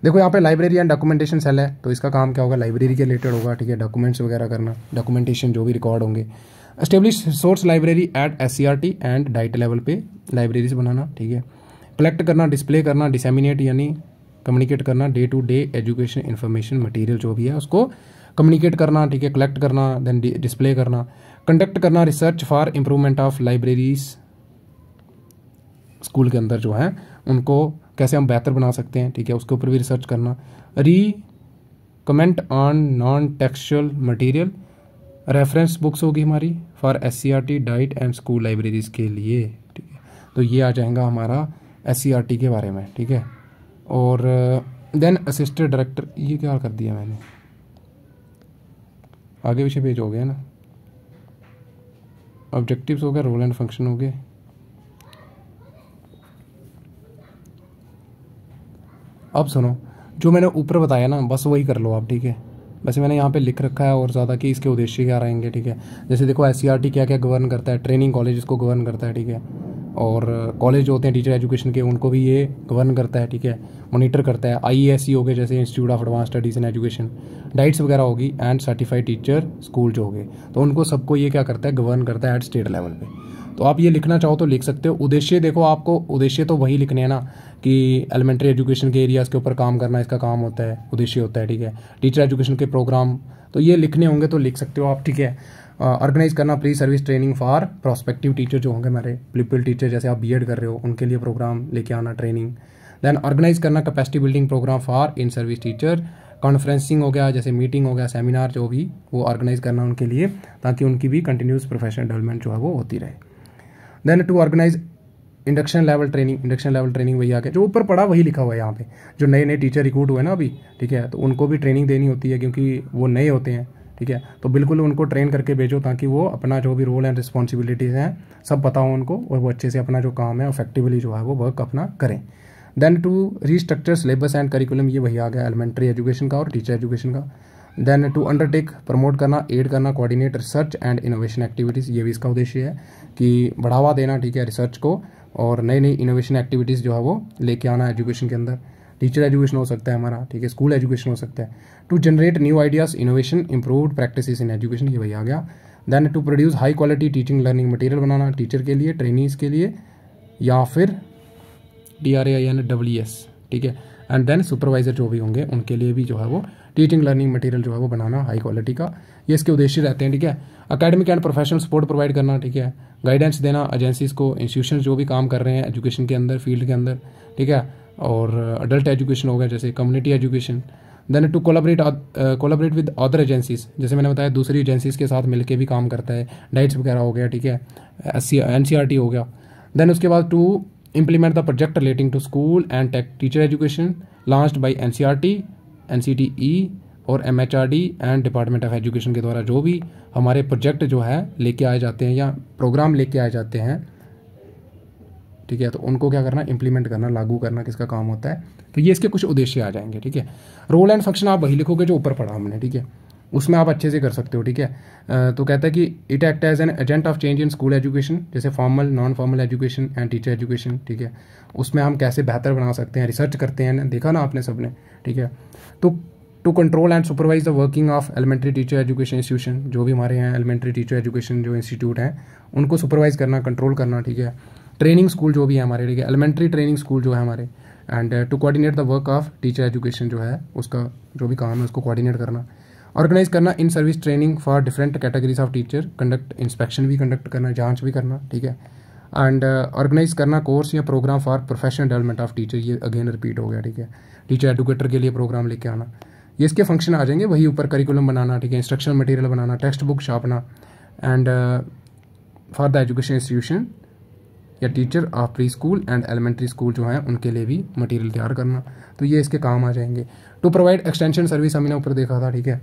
देखो यहाँ पे लाइब्रेरी एंड डॉक्यूमेंटेशन सेल है तो इसका काम क्या होगा लाइब्रेरी के रिलेटेड होगा ठीक है डॉक्यूमेंट्स वगैरह करना डॉक्यूमेंटेशन जो भी रिकॉर्ड होंगे establish source library at S and DIET level पे लाइब्रेरीज बनाना ठीक है कलेक्ट करना डिस्प्ले करना डिसेमिनेट यानी कम्युनिकेट करना day to day education information material जो भी है उसको कम्युनिकेट करना ठीक है कलेक्ट करना देन डिस्प्ले करना कंडक्ट करना research for improvement of libraries school के अंदर जो है उनको कैसे हम बेहतर बना सकते हैं ठीक है उसके ऊपर भी रिसर्च करना re comment on non textual material reference books होगी हमारी for S C R T diet and school libraries के लिए ठीक है तो ये आ जाएगा हमारा एस सी आर टी के बारे में ठीक है और देन असिस्टेंट डायरेक्टर ये क्या कर दिया मैंने आगे पीछे पेज हो गया ना ऑब्जेक्टिव्स हो गए रोल एंड फंक्शन हो गए अब सुनो जो मैंने ऊपर बताया ना बस वही कर लो आप ठीक है वैसे मैंने यहाँ पे लिख रखा है और ज़्यादा कि इसके उद्देश्य क्या रहेंगे ठीक है जैसे देखो एस e क्या क्या गवर्न करता है ट्रेनिंग कॉलेज इसको गवर्न करता है ठीक है और कॉलेज जो होते हैं टीचर एजुकेशन के उनको भी ये गवर्न करता है ठीक है मॉनिटर करता है आई e e हो गए जैसे institute of advance studies and education diets वगैरह होगी एंड सर्टिफाइड टीचर स्कूल जो हो गए तो उनको सबको ये क्या करता है गवर्न करता है एट स्टेट लेवल पर तो आप ये लिखना चाहो तो लिख सकते हो उद्देश्य देखो आपको उद्देश्य तो वही लिखने हैं ना कि एलिमेंट्री एजुकेशन के एरियाज़ के ऊपर काम करना इसका काम होता है उद्देश्य होता है ठीक है टीचर एजुकेशन के प्रोग्राम तो ये लिखने होंगे तो लिख सकते हो आप ठीक है ऑर्गेनाइज करना pre service training for prospective teacher जो होंगे हमारे प्लिपल टीचर जैसे आप बीएड कर रहे हो उनके लिए प्रोग्राम लेके आना ट्रेनिंग देन ऑर्गेनाइज करना capacity building programme for in service teacher conferencing हो गया जैसे मीटिंग हो गया सेमिनार जो भी वो ऑर्गेनाइज करना उनके लिए ताकि उनकी भी कंटिन्यूस प्रोफेशनल डेवलपमेंट जो है वो होती रहे then to organise induction level training induction level training वही आके जो ऊपर पढ़ा वही लिखा हुआ है यहाँ पे जो नए नए टीचर रिक्रूट हुए ना अभी ठीक है तो उनको भी ट्रेनिंग देनी होती है क्योंकि वो नए होते हैं ठीक है तो बिल्कुल उनको ट्रेन करके भेजो ताकि वो अपना जो भी रोल एंड रिस्पॉन्सिबिलिटीज़ हैं सब पता उनको और वो अच्छे से अपना जो काम है इफेक्टिवली जो है वो वर्क अपना करें then to restructure syllabus and curriculum ये वही आ गया एलिमेंट्री एजुकेशन का और टीचर एजुकेशन का देन टू अंडरटेक प्रमोट करना एड करना coordinate research and innovation activities ये भी इसका उद्देश्य है कि बढ़ावा देना ठीक है रिसर्च को और नई नई इनोवेशन एक्टिविटीज़ जो है वो लेके आना एजुकेशन के अंदर टीचर एजुकेशन हो सकता है हमारा ठीक है स्कूल एजुकेशन हो सकता है to generate new ideas innovation improved practice in education ये वही आ गया then to produce high quality teaching learning material बनाना टीचर के लिए ट्रेनिंग्स के लिए या फिर D R A I N W S ठीक है एंड देन सुपरवाइजर जो भी होंगे उनके लिए भी जो है वो टीचिंग लर्निंग मटेरियल जो है वो बनाना हाई क्वालिटी का ये इसके उद्देश्य रहते हैं ठीक है academic and professional support provide करना ठीक है गाइडेंस देना एजेंसीज़ को इंस्टीट्यूशन जो भी काम कर रहे हैं एजुकेशन के अंदर फील्ड के अंदर ठीक है और अडल्ट एजुकेशन हो गया जैसे community education then to collaborate collaborate with other agencies जैसे मैंने बताया दूसरी एजेंसीज के साथ मिलकर भी काम करता है डाइट्स वगैरह हो गया ठीक है एस एन e हो गया देन उसके बाद to the relating to school and take teacher education launch by N C R T N और M and department of education के द्वारा जो भी हमारे प्रोजेक्ट जो है लेके आए जाते हैं या प्रोग्राम लेके आए जाते हैं ठीक है तो उनको क्या करना इंप्लीमेंट करना लागू करना किसका काम होता है तो ये इसके कुछ उद्देश्य आ जाएंगे ठीक है रोल एंड फंक्शन आप वही लिखोगे जो ऊपर पढ़ा हमने ठीक है उसमें आप अच्छे से कर सकते हो ठीक है तो कहता है कि it act as an agent of change in school education जैसे formal non formal education and teacher education ठीक है उसमें हम कैसे बेहतर बना सकते हैं रिसर्च करते हैं देखा ना आपने सबने ठीक है to to control and supervise the working of elementary teacher education institution जो भी हमारे यहाँ एलिमेंट्री टीचर एजुकेशन जो इंस्टीट्यूट हैं उनको सुपरवाइज करना कंट्रोल करना ठीक है ट्रेनिंग स्कूल जो भी है हमारे ठीक है एलिमेंट्री ट्रेनिंग स्कूल जो है हमारे and to coordinate the work of teacher education जो है उसका जो भी काम है उसको कोऑर्डिनेट करना ऑर्गेनाइज करना in service training for different categories of teacher conduct inspection भी कंडक्ट करना जांच भी करना ठीक है एंड ऑर्गेनाइज uh, करना कोर्स या programme for professional development of teacher ये अगेन रिपीट हो गया ठीक है टीचर एडुकेटर के लिए प्रोग्राम लेके आना ये इसके फंक्शन आ जाएंगे वही ऊपर करिकुलम बनाना ठीक है इंस्ट्रक्शनल मटेरियल बनाना टेक्स्ट बुक छापना and for the education institution या teacher of pre school and elementary school जो हैं उनके लिए भी मटेरियल तैयार करना तो ये इसके काम आ जाएंगे टू प्रोवाइड एक्सटेंशन सर्विस हमने ऊपर देखा था ठीक है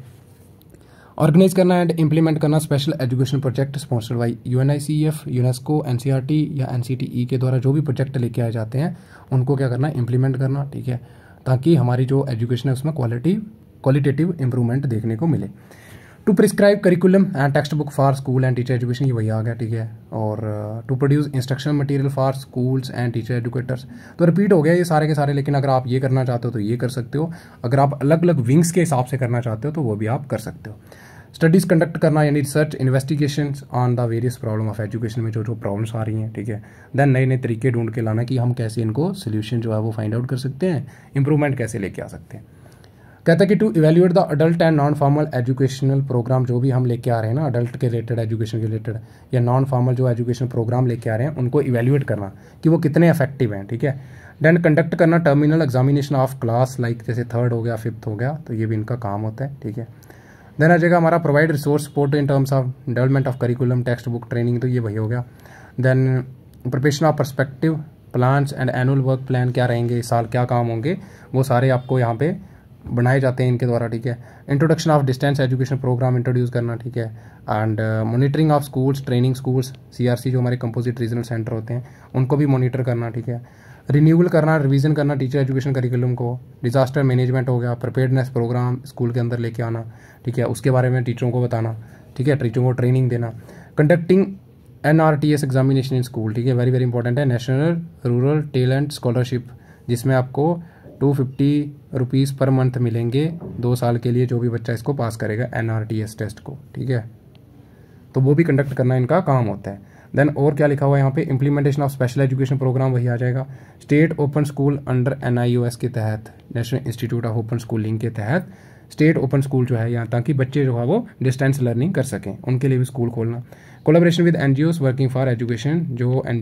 ऑर्गेनाइज करना एंड इंप्लीमेंट करना special education project sponsored by U N I C F UNESCO N C R T या एन सी टी ई के द्वारा जो भी प्रोजेक्ट लेके आए जाते हैं उनको क्या करना इंप्लीमेंट करना ठीक है ताकि हमारी जो एजुकेशन है उसमें क्वालिटी क्वालिटेटिव इंप्रूवमेंट देखने को मिले to prescribe curriculum and text book for school and teacher education ये वही आ गया ठीक है और to produce instructional material for schools and teacher educators तो रिपीट हो गया ये सारे के सारे लेकिन अगर आप ये करना चाहते हो तो ये कर सकते हो अगर आप अलग अलग विंग्स के हिसाब से करना चाहते हो तो वो भी आप कर सकते हो स्टडीज़ कंडक्ट करना यानी research investigation on the various problem of education में जो जो प्रॉब्लम्स आ रही हैं ठीक है देन नए नए तरीके ढूंढ के लाना कि हम कैसे इनको सोल्यूशन जो है वो फाइंड आउट कर सकते हैं इंप्रूवमेंट कैसे लेके आ सकते हैं कहता है कि to evaluate the adult and non formal educational programme जो भी हम लेके आ रहे हैं ना अडल्ट के रिलेटेड एजुकेशन के रिलेटेड या नॉन फॉर्मल जो एजुकेशन प्रोग्राम लेके आ रहे हैं उनको इवेल्यूएट करना कि वो कितने इफेक्टिव हैं ठीक है देन कंडक्ट करना terminal examination of class like जैसे थर्ड हो गया फिफ्थ हो गया तो ये भी इनका काम होता है ठीक है देन आ जाएगा हमारा provide resource support in terms of development of curriculum text book training तो ये वही हो गया then preparation of perspective plans and annual work plan क्या रहेंगे इस साल क्या काम होंगे वो सारे आपको यहाँ पे बनाए जाते हैं इनके द्वारा ठीक है introduction of distance education programme introduce करना ठीक है and monitoring of schools training schools CRC जो हमारे कंपोजिट रीजनल सेंटर होते हैं उनको भी मॉनिटर करना ठीक है रिन्यूअल करना रिवीजन करना टीचर एजुकेशन करिकुलम को डिज़ास्टर मैनेजमेंट हो गया प्रिपेयरनेस प्रोग्राम स्कूल के अंदर लेके आना ठीक है उसके बारे में टीचरों को बताना ठीक है टीचरों को ट्रेनिंग देना conducting N R T S examination in school ठीक है वेरी वेरी इंपॉर्टेंट है नेशनल रूरल टैलेंट स्कॉलरशिप जिसमें आपको two fifty rupees per month मिलेंगे दो साल के लिए जो भी बच्चा इसको पास करेगा N R T S test को ठीक है तो वो भी कंडक्ट करना इनका काम होता है देन और क्या लिखा हुआ है यहाँ पे implementation of special education programme वही आ जाएगा state open school under N के तहत national institute of open schooling के तहत स्टेट ओपन स्कूल जो है यहाँ ताकि बच्चे जो है वो डिस्टेंस लर्निंग कर सकें उनके लिए भी स्कूल खोलना collaboration with N working for education जो एन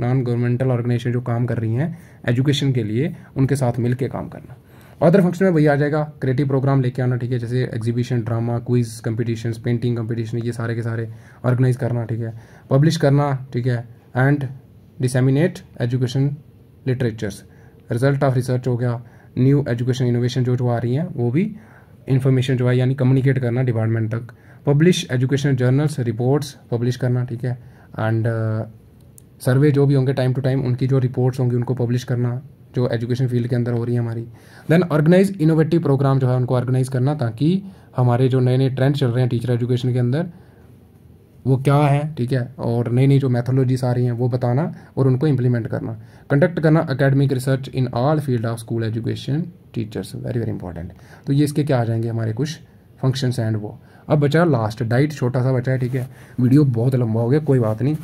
नॉन गवर्नमेंटल ऑर्गेनाइजेशन जो काम कर रही हैं एजुकेशन के लिए उनके साथ मिल के काम करना अदर फंक्शन में वही आ जाएगा क्रिएटिव प्रोग्राम लेके आना ठीक है जैसे exhibition drama quiz competition painting competition ये सारे के सारे ऑर्गेनाइज करना ठीक है पब्लिश करना ठीक है and disseminate education literatures result of research हो गया न्यू एजुकेशन इनोवेशन जो जो आ रही हैं वो भी इन्फॉर्मेशन जो है यानी कम्युनिकेट करना डिपार्टमेंट तक publish education journals reports publish करना ठीक है एंड सर्वे uh, जो भी होंगे टाइम टू टाइम उनकी जो रिपोर्ट्स होंगी उनको पब्लिश करना जो एजुकेशन फील्ड के अंदर हो रही है हमारी देन ऑर्गेनाइज इनोवेटिव प्रोग्राम जो है उनको ऑर्गेनाइज करना ताकि हमारे जो नए नए ट्रेंड चल रहे हैं टीचर एजुकेशन के अंदर वो क्या है ठीक है और नई नई जो मैथोलॉजीज आ रही हैं वो बताना और उनको इम्प्लीमेंट करना कंडक्ट करना academic research in all field of school education teachers very very important तो ये इसके क्या आ जाएंगे हमारे कुछ फंक्शंस एंड वो अब बचा लास्ट डाइट छोटा सा बचा है ठीक है वीडियो बहुत लंबा हो गया कोई बात नहीं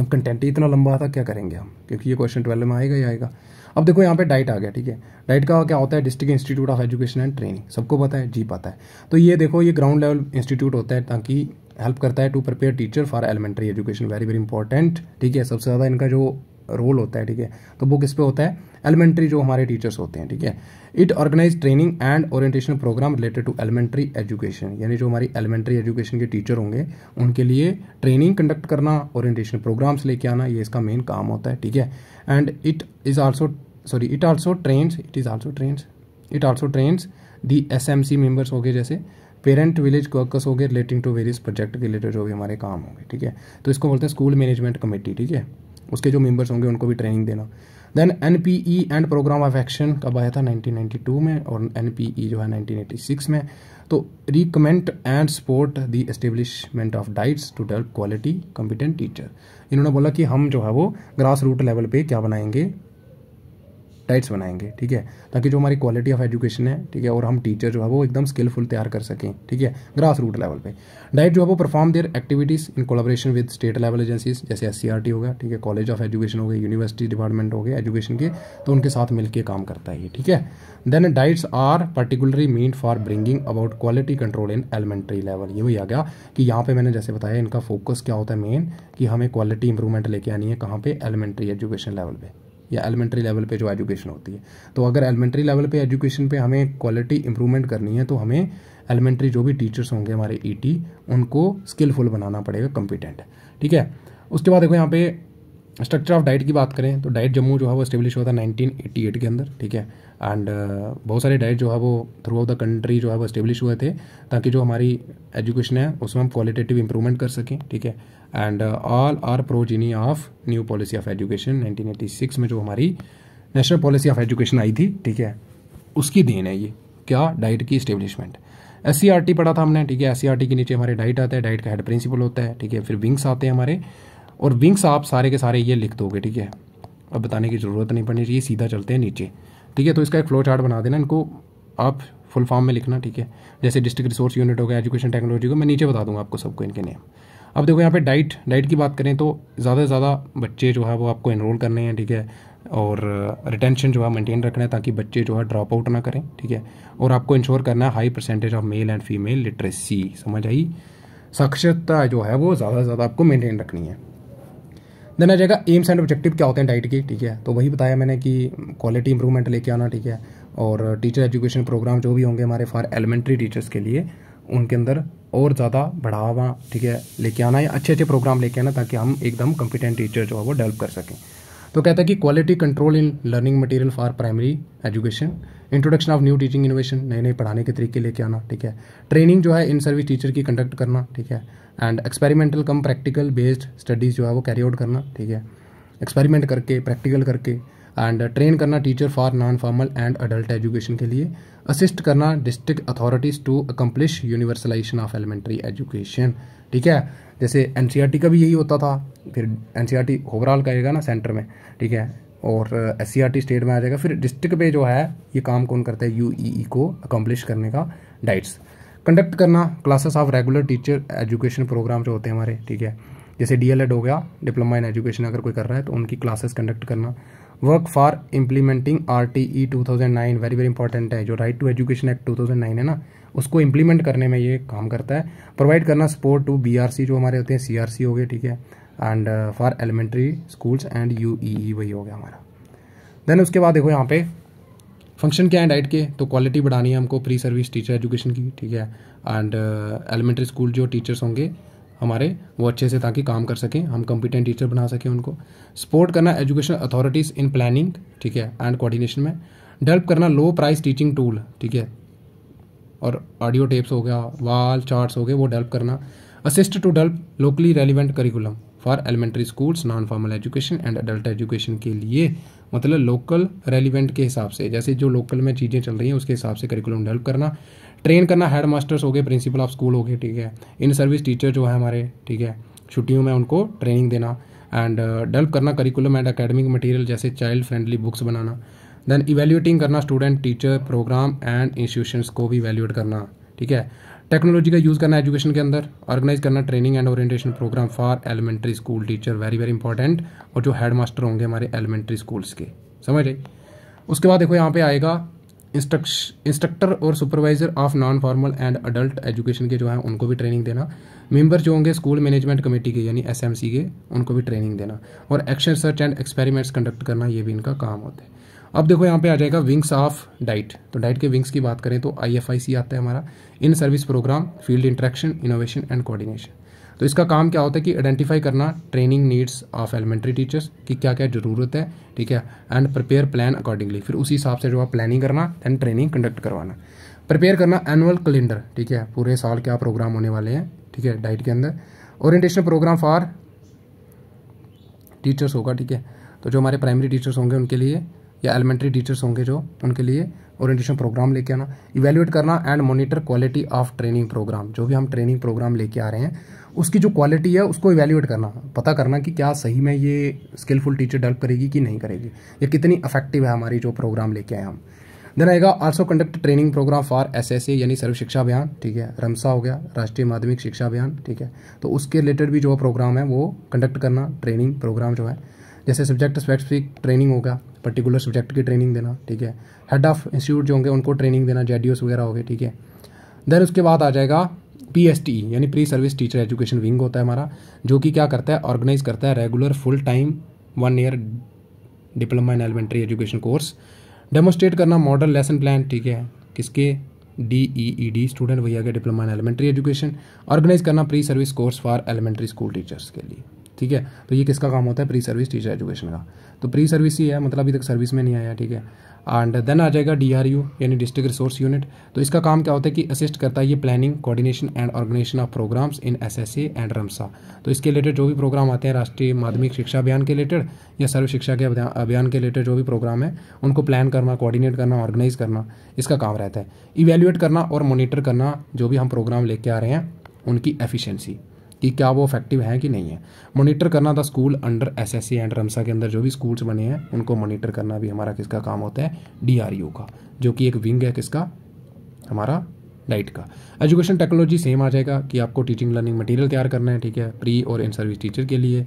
अब कंटेंट ही इतना लंबा था क्या करेंगे हम क्योंकि ये क्वेश्चन ट्वेल्व में आएगा ही आएगा अब देखो यहाँ पे डाइट आ गया ठीक है डाइट का क्या होता है district institute of education and training सबको पता है जी पता है तो ये देखो ये ग्राउंड लेवल इंस्टीट्यूट होता है ताकि हेल्प करता है to prepare teacher for elementary education very very important ठीक है सबसे ज़्यादा इनका जो रोल होता है ठीक है तो वो किस पे होता है एलिमेंट्री जो हमारे टीचर्स होते हैं ठीक है it organise training and orientation programme related to elementary education यानी जो हमारी एलिमेंट्री एजुकेशन के टीचर होंगे उनके लिए ट्रेनिंग कंडक्ट करना ओरिएंटेशन प्रोग्राम्स लेके आना ये इसका मेन काम होता है ठीक है and it is also sorry it also trains it is also trains it also trains the S M C members हो गए जैसे पेरेंट विलेज वर्कर्स हो गए relating to various project related जो भी हमारे काम होंगे ठीक है तो इसको बोलते हैं स्कूल मैनेजमेंट कमेटी ठीक है उसके जो मेम्बर्स होंगे उनको भी ट्रेनिंग देना then N P E and programme of action कब आया था 1992 में और एन पी ई जो है 1986 में तो recommend and support the establishment of diets to develop quality competent teacher इन्होंने बोला कि हम जो है वो ग्रास रूट लेवल पे क्या बनाएंगे डाइट्स बनाएंगे ठीक है ताकि जो हमारी क्वालिटी ऑफ एजुकेशन है ठीक है और हम टीचर जो है वो एकदम स्किलफुल तैयार कर सकें ठीक है ग्रास रूट लेवल पे डाइट जो है वो perform their activities in collaboration with state level agencies जैसे एस होगा ठीक है कॉलेज ऑफ एजुकेशन हो गए यूनिवर्सिटी डिपार्टमेंट हो गए एजुकेशन के तो उनके साथ मिलकर काम करता है ठीक है then diets are particularly mean for bringing about quality control in elementary level ये भी आ गया कि यहाँ पे मैंने जैसे बताया इनका फोकस क्या होता है मेन कि हमें क्वालिटी इंप्रूवमेंट लेके आनी है कहाँ पे एलिमेंट्री एजुकेशन लेवल पे या एलिमेंट्री लेवल पे जो एजुकेशन होती है तो अगर एलिमेंट्री लेवल पे एजुकेशन पे हमें क्वालिटी इंप्रूवमेंट करनी है तो हमें एलिमेंट्री जो भी टीचर्स होंगे हमारे ई e उनको स्किलफुल बनाना पड़ेगा कॉम्पिटेंट ठीक है उसके बाद देखो यहाँ पे स्ट्रक्चर ऑफ डाइट की बात करें तो डाइट जम्मू जो है वो स्टेब्लिश हुआ था 1988 के अंदर ठीक है एंड uh, बहुत सारे डाइट जो है वो थ्रू आउट द कंट्री जो है वो स्टेब्लिश हुए थे ताकि जो हमारी एजुकेशन है उसमें हम क्वालिटेटिव इंप्रूवमेंट कर सकें ठीक है and all are progeny of new policy of education 1986 में जो हमारी नेशनल पॉलिसी ऑफ एजुकेशन आई थी ठीक है उसकी देन है ये क्या डाइट की establishment S C R T पढ़ा था हमने ठीक है एस सी आर टी के नीचे हमारे डाइट आता है डाइट का हेड प्रिंसिपल होता है ठीक है फिर विंग्स आते हैं हमारे और विंग्स आप सारे के सारे ये लिख दोगे ठीक है अब बताने की ज़रूरत नहीं पड़नी चाहिए सीधा चलते हैं नीचे ठीक है तो इसका एक फ्लो चार्ट बना देना इनको आप फुल फॉर्म में लिखना ठीक है जैसे डिस्ट्रिक्ट रिसोर्स यूनिट हो गया एजुकेशन टेक्नोलॉजी को मैं नीचे बता दूंगा आपको सबको इनके नेम अब देखो यहाँ पे डाइट डाइट की बात करें तो ज़्यादा से ज़्यादा बच्चे जो है वो आपको इनरोल करने हैं ठीक है और रिटेंशन uh, जो है मेंटेन रखना है ताकि बच्चे जो है ड्रॉप आउट ना करें ठीक है और आपको इंश्योर करना है high percentage of male and female literacy समझ आई साक्षरता जो है वो ज़्यादा से ज़्यादा आपको मेनटेन रखनी है देन आ जाएगा एम्स एंड ऑब्जेक्टिव क्या होते हैं डाइट के ठीक है तो वही बताया मैंने कि क्वालिटी इंप्रूवमेंट लेके आना ठीक है और टीचर एजुकेशन प्रोग्राम जो भी होंगे हमारे फॉर एलिमेंट्री टीचर्स के लिए उनके अंदर और ज़्यादा बढ़ावा ठीक है लेके आना या अच्छे अच्छे प्रोग्राम लेके आना ताकि हम एकदम कॉम्पिटेंट टीचर जो है वो डेवलप कर सकें तो कहता है कि quality control in learning material for primary education introduction of new teaching innovation नए नए पढ़ाने के तरीके लेके आना ठीक है ट्रेनिंग जो है इन सर्विस टीचर की कंडक्ट करना ठीक है and experimental cum practical based studies जो है वो कैरी आउट करना ठीक है एक्सपेरिमेंट करके प्रैक्टिकल करके एंड ट्रेन uh, करना teacher for non formal and adult education के लिए असिस्ट करना district authorities to accomplish universalisation of elementary education ठीक है जैसे एन e का भी यही होता था फिर एन सी ओवरऑल करेगा ना सेंटर में ठीक है और एस सी स्टेट में आ जाएगा फिर डिस्ट्रिक्ट पे जो है ये काम कौन करता है यू ई e e को अकम्पलिश करने का डाइट्स कंडक्ट करना classes of regular teacher education programme जो होते हैं हमारे ठीक है जैसे डीएलएड हो गया डिप्लोमा इन एजुकेशन अगर कोई कर रहा है तो उनकी क्लासेस कंडक्ट करना work for implementing R T E two thousand nine very very important है जो right to education act two thousand nine है ना उसको इम्प्लीमेंट करने में ये काम करता है प्रोवाइड करना support to B R C जो हमारे होते हैं सी आर सी हो गए ठीक है and for elementary schools and U E E वही हो गया हमारा देन उसके बाद देखो यहाँ पे फंक्शन क्या है डाइट के तो क्वालिटी बढ़ानी है हमको प्री सर्विस टीचर एजुकेशन की ठीक है एंड एलिमेंट्री स्कूल जो टीचर्स होंगे हमारे वो अच्छे से ताकि काम कर सकें हम कॉम्पिटेंट टीचर बना सकें उनको सपोर्ट करना एजुकेशन अथॉरिटीज़ इन प्लानिंग ठीक है एंड कोऑर्डिनेशन में डेल्प करना लो प्राइस टीचिंग टूल ठीक है और ऑडियो टेप्स हो गया वाल चार्ट्स हो गए वो डेल्प करना assist to develop locally relevant curriculum for elementary schools non formal education and adult education के लिए मतलब लोकल रेलिवेंट के हिसाब से जैसे जो लोकल में चीज़ें चल रही हैं उसके हिसाब से करिकुलम डेवलप करना ट्रेन करना हेड मास्टर्स हो गए प्रिंसिपल ऑफ स्कूल हो गए ठीक है इन सर्विस टीचर जो है हमारे ठीक है छुट्टियों में उनको ट्रेनिंग देना एंड डेवलप uh, करना करिकुलम एंड अकेडमिक मटेरियल जैसे चाइल्ड फ्रेंडली बुक्स बनाना देन इवेल्यूटिंग करना student teacher programme and institutions को भी इवेल्यूट करना ठीक है टेक्नोलॉजी का यूज़ करना एजुकेशन के अंदर ऑर्गेनाइज करना training and orientation programme for elementary school teacher very very important और जो हेड मास्टर होंगे हमारे एलिमेंट्री स्कूल्स के समझ रहे उसके बाद देखो यहाँ पे आएगा इंस्ट्रक्टर और supervisor of non formal and adult education के जो है उनको भी ट्रेनिंग देना मेंबर जो होंगे स्कूल मैनेजमेंट कमेटी के यानी एसएमसी के उनको भी ट्रेनिंग देना और action search and experiments conduct करना ये भी इनका काम होता है अब देखो यहाँ पे आ जाएगा विंग्स ऑफ डाइट तो डाइट के विंग्स की बात करें तो आई आता है हमारा in service programme field interaction innovation and coordination तो इसका काम क्या होता है कि आइडेंटिफाई करना training needs of elementary teachers की क्या क्या ज़रूरत है ठीक है एंड प्रिपेयर प्लान अकॉर्डिंगली फिर उसी हिसाब से जो है प्लानिंग करना एंड ट्रेनिंग कंडक्ट करवाना प्रिपेयर करना एनुअल कैलेंडर ठीक है पूरे साल क्या प्रोग्राम होने वाले हैं ठीक है डाइट के अंदर ओरिएंटेशन प्रोग्राम फॉर टीचर्स होगा ठीक है तो जो हमारे प्राइमरी टीचर्स होंगे उनके लिए या एलिमेंट्री टीचर्स होंगे जो उनके लिए ओरिएंटेशन प्रोग्राम लेके आना इवेल्यूएट करना and monitor quality of training programme जो भी हम ट्रेनिंग प्रोग्राम लेके आ रहे हैं उसकी जो क्वालिटी है उसको इवेल्यूएट करना पता करना कि क्या सही में ये स्किलफुल टीचर डेवलप करेगी कि नहीं करेगी या कितनी अफेक्टिव है हमारी जो प्रोग्राम लेके आए हम देन आएगा also conduct training programme for S S यानी सर्व शिक्षा अभियान ठीक है रमसा हो गया राष्ट्रीय माध्यमिक शिक्षा अभियान ठीक है तो उसके रिलेटेड भी जो प्रोग्राम है वो कंडक्ट करना ट्रेनिंग प्रोग्राम जो है जैसे सब्जेक्ट स्पेसिफिक ट्रेनिंग होगा पर्टिकुलर सब्जेक्ट की ट्रेनिंग देना ठीक है हेड ऑफ इंस्टीट्यूट जो होंगे उनको ट्रेनिंग देना जे वगैरह हो गए ठीक है देन उसके बाद आ जाएगा पी एस टी यानी pre service teacher education wing होता है हमारा जो कि क्या करता है ऑर्गेनाइज करता है regular full time one year diploma in elementary education course demonstrate करना मॉडल लेसन प्लान ठीक है किसके D E E D student वही आ गया diploma in elementary education organise करना pre service course for elementary school teachers के लिए ठीक है तो ये किसका काम होता है प्री सर्विस टीचर एजुकेशन का तो प्री सर्विस ही है मतलब अभी तक सर्विस में नहीं आया ठीक है एंड देन आ जाएगा डी आर यू यानी डिस्ट्रिक्ट रिसोर्स यूनिट तो इसका काम क्या होता है कि असिस्ट करता है ये planning coordination and organisation of programmes in S S C and RMSA तो इसके रिलेटेड जो भी प्रोग्राम आते हैं राष्ट्रीय माध्यमिक शिक्षा अभियान के रिलेटेड या सर्व शिक्षा के अभियान के रिलेटेड जो भी प्रोग्राम है उनको प्लान करना कोऑर्डिनेट करना ऑर्गेनाइज करना इसका काम रहता है इवेल्यूएट करना और मोनिटर करना जो भी हम प्रोग्राम लेके आ रहे हैं उनकी एफिशिएंसी कि क्या वो इफेक्टिव हैं कि नहीं है मोनीटर करना था school under S S C and RMSA के अंदर जो भी स्कूल्स बने हैं उनको मोनीटर करना भी हमारा किसका काम होता है डी आर यू का जो कि एक विंग है किसका हमारा डाइट का एजुकेशन टेक्नोलॉजी सेम आ जाएगा कि आपको टीचिंग लर्निंग मटेरियल तैयार करना है ठीक है प्री और इन सर्विस टीचर के लिए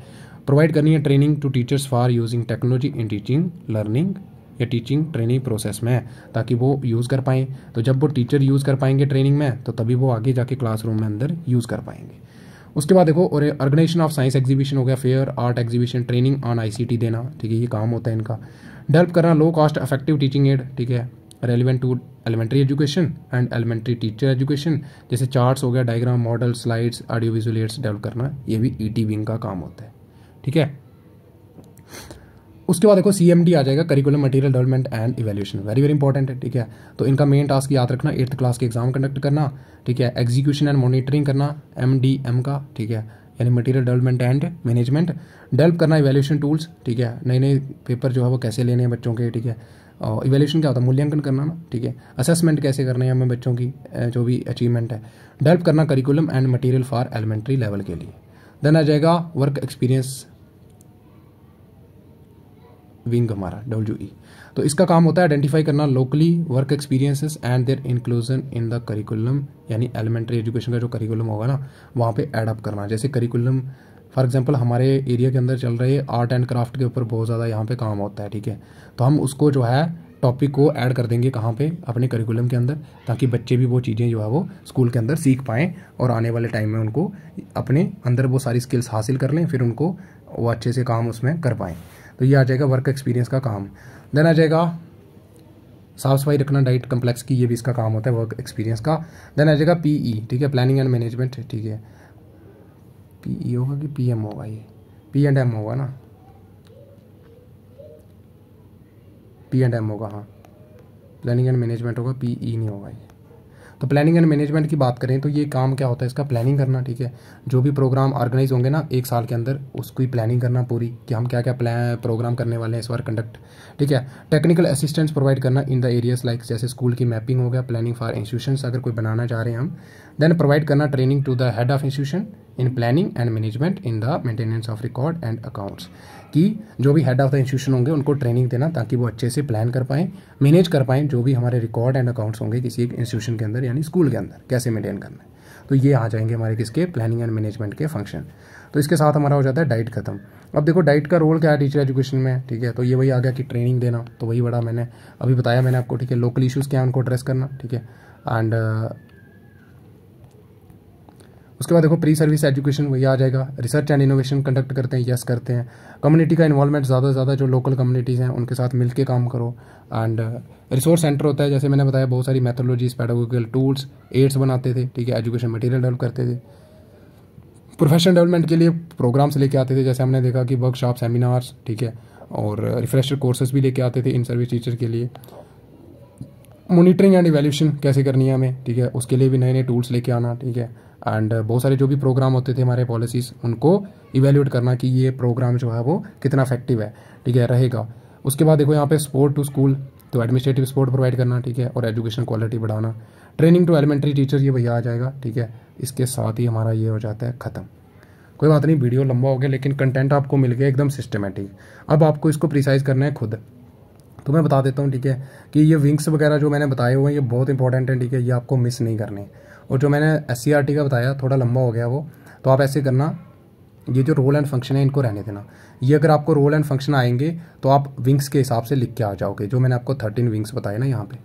प्रोवाइड करनी है training to teachers for using technology in teaching learning या टीचिंग ट्रेनिंग प्रोसेस में ताकि वो यूज़ कर पाएँ तो जब वो टीचर यूज़ कर पाएंगे ट्रेनिंग में तो तभी वो आगे जाके क्लासरूम में अंदर यूज़ कर पाएंगे उसके बाद देखो और ऑर्गेनाइजेशन ऑफ साइंस एग्जीबिशन हो गया fair art exhibition training on ICT देना ठीक है ये काम होता है इनका डेवलप करना low cost affective teaching aid ठीक है relevant to elementary education and elementary teacher education जैसे चार्ट्स हो गया diagram model slides audio visual aids develop करना ये भी ई टी विंग का काम होता है ठीक है उसके बाद देखो सी आ जाएगा curriculum material development and evaluation very very important है ठीक है तो इनका मेन टास्क याद रखना एट्थ क्लास के एग्जाम कंडक्ट करना ठीक है एग्जीक्यूशन एंड मॉनिटरिंग करना एम डी एम का ठीक है यानी material development and management develop करना इवेल्यूशन टूल्स ठीक है नए नए पेपर जो है वो कैसे लेने हैं बच्चों के ठीक है और इवेल्यूशन क्या होता है मूल्यांकन करना ना ठीक है असेसमेंट कैसे करने हैं हमें बच्चों की जो भी अचीवमेंट है डेवलप करना curriculum and material for elementary level के लिए देन आ जाएगा वर्क एक्सपीरियंस विंग हमारा डब्ल्यू ई e। तो इसका काम होता है आइडेंटिफाई करना locally work experiences and their inclusion in the curriculum यानी एलिमेंट्री एजुकेशन का जो करिकुलम होगा ना वहाँ पे एडअप करना जैसे करिकुलम फॉर एग्जाम्पल हमारे एरिया के अंदर चल रहे आर्ट एंड क्राफ्ट के ऊपर बहुत ज़्यादा यहाँ पे काम होता है ठीक है तो हम उसको जो है टॉपिक को ऐड कर देंगे कहाँ पे अपने करिकुलम के अंदर ताकि बच्चे भी वो चीज़ें जो है वो स्कूल के अंदर सीख पाएँ और आने वाले टाइम में उनको अपने अंदर वो सारी स्किल्स हासिल कर लें फिर उनको वो अच्छे से काम उसमें कर पाएँ तो ये आ जाएगा वर्क एक्सपीरियंस का काम देन आ जाएगा साफ सफाई रखना डाइट कम्प्लेक्स की ये भी इसका काम होता है वर्क एक्सपीरियंस का देन आ जाएगा पी e, ठीक है प्लानिंग एंड मैनेजमेंट ठीक है ई e होगा कि पी होगा ये पी एंड एम होगा ना पी एंड एम होगा हाँ प्लानिंग एंड मैनेजमेंट होगा ई e नहीं होगा ये तो प्लानिंग एंड मैनेजमेंट की बात करें तो ये काम क्या होता है इसका प्लानिंग करना ठीक है जो भी प्रोग्राम ऑर्गेनाइज होंगे ना एक साल के अंदर उसकी प्लानिंग करना पूरी कि हम क्या क्या प्लान प्रोग्राम करने वाले हैं इस बार कंडक्ट ठीक है टेक्निकल असिस्टेंस प्रोवाइड करना इन द एरियाज लाइक जैसे स्कूल की मैपिंग हो गया प्लानिंग फॉर इंस्टीट्यूशन अगर कोई बनाना चाह रहे हैं हम देन प्रोवाइड करना training to the head of institution in planning and management in the maintenance of record and accounts कि जो भी हेड ऑफ द इंस्टीट्यूशन होंगे उनको ट्रेनिंग देना ताकि वो अच्छे से प्लान कर पाएँ मैनेज कर पाएँ जो भी हमारे रिकॉर्ड एंड अकाउंट्स होंगे किसी एक इंस्टीट्यूशन के अंदर यानी स्कूल के अंदर कैसे मेंटेन करना है तो ये आ जाएंगे हमारे किसके प्लानिंग एंड मैनेजमेंट के फंक्शन तो इसके साथ हमारा हो जाता है डाइट खत्म अब देखो डाइट का रोल क्या है टीचर एजुकेशन में ठीक है तो ये वही आ गया कि ट्रेनिंग देना तो वही बड़ा मैंने अभी बताया मैंने आपको ठीक है लोकल इशूज़ क्या है उनको एड्रेस करना ठीक है एंड उसके बाद देखो प्री सर्विस एजुकेशन वही आ जाएगा रिसर्च एंड इनोवेशन कंडक्ट करते हैं यस करते हैं कम्युनिटी का इन्वॉल्वमेंट ज़्यादा से ज़्यादा जो लोकल कम्युनिटीज़ हैं उनके साथ मिलकर काम करो एंड रिसोर्स सेंटर होता है जैसे मैंने बताया बहुत सारी मैथोलॉजीज पैडागोगिकल टूल्स एड्स बनाते थे ठीक है एजुकेशन मटेरियल डेवलप करते थे प्रोफेशनल डेवलपमेंट के लिए प्रोग्राम्स लेके आते थे जैसे हमने देखा कि वर्कशॉप सेमिनार्स ठीक है और रिफ्रेशर कोर्सेज भी लेके आते थे इन सर्विस टीचर के लिए मॉनिटरिंग एंड इवेल्यूशन कैसे करनी है हमें ठीक है उसके लिए भी नए नए टूल्स लेके आना ठीक है एंड uh, बहुत सारे जो भी प्रोग्राम होते थे हमारे पॉलिसीज़ उनको इवेल्यूएट करना कि ये प्रोग्राम जो है वो कितना इफेक्टिव है ठीक है रहेगा उसके बाद देखो यहाँ पे स्पोर्ट टू स्कूल तो एडमिनिस्ट्रेटिव सपोर्ट प्रोवाइड करना ठीक है और एजुकेशन क्वालिटी बढ़ाना ट्रेनिंग टू एलिमेंट्री टीचर ये भैया आ जाएगा ठीक है इसके साथ ही हमारा ये हो जाता है ख़त्म कोई बात नहीं वीडियो लंबा हो गया लेकिन कंटेंट आपको मिल गया एकदम सिस्टमेटिक अब आपको इसको प्रिसाइज करना है खुद तो मैं बता देता हूँ ठीक है कि ये विंग्स वगैरह जो मैंने बताए हुए हैं ये बहुत इंपॉर्टेंट हैं ठीक है ये आपको मिस नहीं करने और जो मैंने एस e का बताया थोड़ा लंबा हो गया वो तो आप ऐसे करना ये जो रोल एंड फंक्शन है इनको रहने देना ये अगर आपको रोल एंड फंक्शन आएंगे तो आप विंग्स के हिसाब से लिख के आ जाओगे जो मैंने आपको थर्टीन विंग्स बताए ना यहाँ पे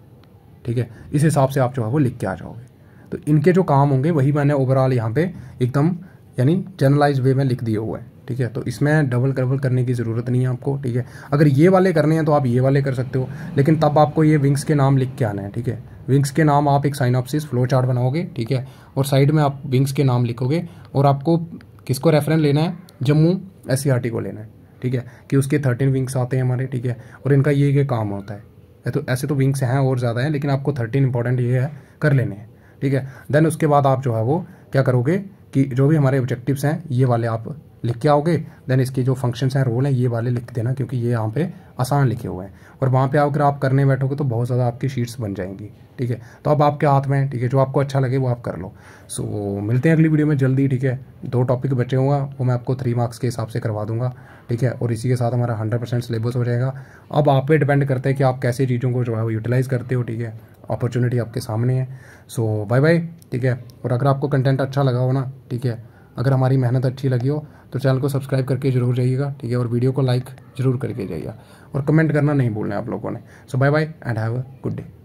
ठीक है इस हिसाब से आप जो है वो लिख के आ जाओगे तो इनके जो काम होंगे वही मैंने ओवरऑल यहाँ पे एकदम यानी जनरलाइज वे में लिख दिए हुए हैं ठीक है तो इसमें डबल कर्वल करने की ज़रूरत नहीं है आपको ठीक है अगर ये वाले करने हैं तो आप ये वाले कर सकते हो लेकिन तब आपको ये विंग्स के नाम लिख के आना है ठीक है विंग्स के नाम आप एक ऑफिस फ्लो चार्ट बनाओगे ठीक है और साइड में आप विंग्स के नाम लिखोगे और आपको किसको रेफरेंस लेना है जम्मू एस e को लेना है ठीक है कि उसके थर्टीन विंग्स आते हैं हमारे ठीक है और इनका ये ये काम होता है तो ऐसे तो विंग्स हैं और ज़्यादा हैं लेकिन आपको थर्टीन इंपॉर्टेंट ये है कर लेने हैं ठीक है देन उसके बाद आप जो है वो क्या करोगे कि जो भी हमारे ऑब्जेक्टिव्स हैं ये वाले आप लिख के आओगे देन इसके जो फंक्शंस हैं रोल हैं ये वाले लिख देना क्योंकि ये यहाँ पे आसान लिखे हुए हैं और वहाँ पे अगर आप करने बैठोगे तो बहुत ज़्यादा आपकी शीट्स बन जाएंगी ठीक है तो अब आपके हाथ में ठीक है जो आपको अच्छा लगे वो आप कर लो सो so, मिलते हैं अगली वीडियो में जल्दी ठीक है दो टॉपिक बचे होंगे वो मैं आपको थ्री मार्क्स के हिसाब से करवा दूंगा ठीक है और इसी के साथ हमारा हंड्रेड परसेंट सिलेबस हो जाएगा अब आप पर डिपेंड करते हैं कि आप कैसे चीज़ों को जो है वो यूटिलाइज़ करते हो ठीक है अपॉर्चुनिटी आपके सामने है सो बाय बाय ठीक है और अगर आपको कंटेंट अच्छा लगा हो ना ठीक है अगर हमारी मेहनत अच्छी लगी हो तो चैनल को सब्सक्राइब करके जरूर जाइएगा ठीक है और वीडियो को लाइक जरूर करके जाइएगा और कमेंट करना नहीं भूलना आप लोगों ने so bye bye and have a good day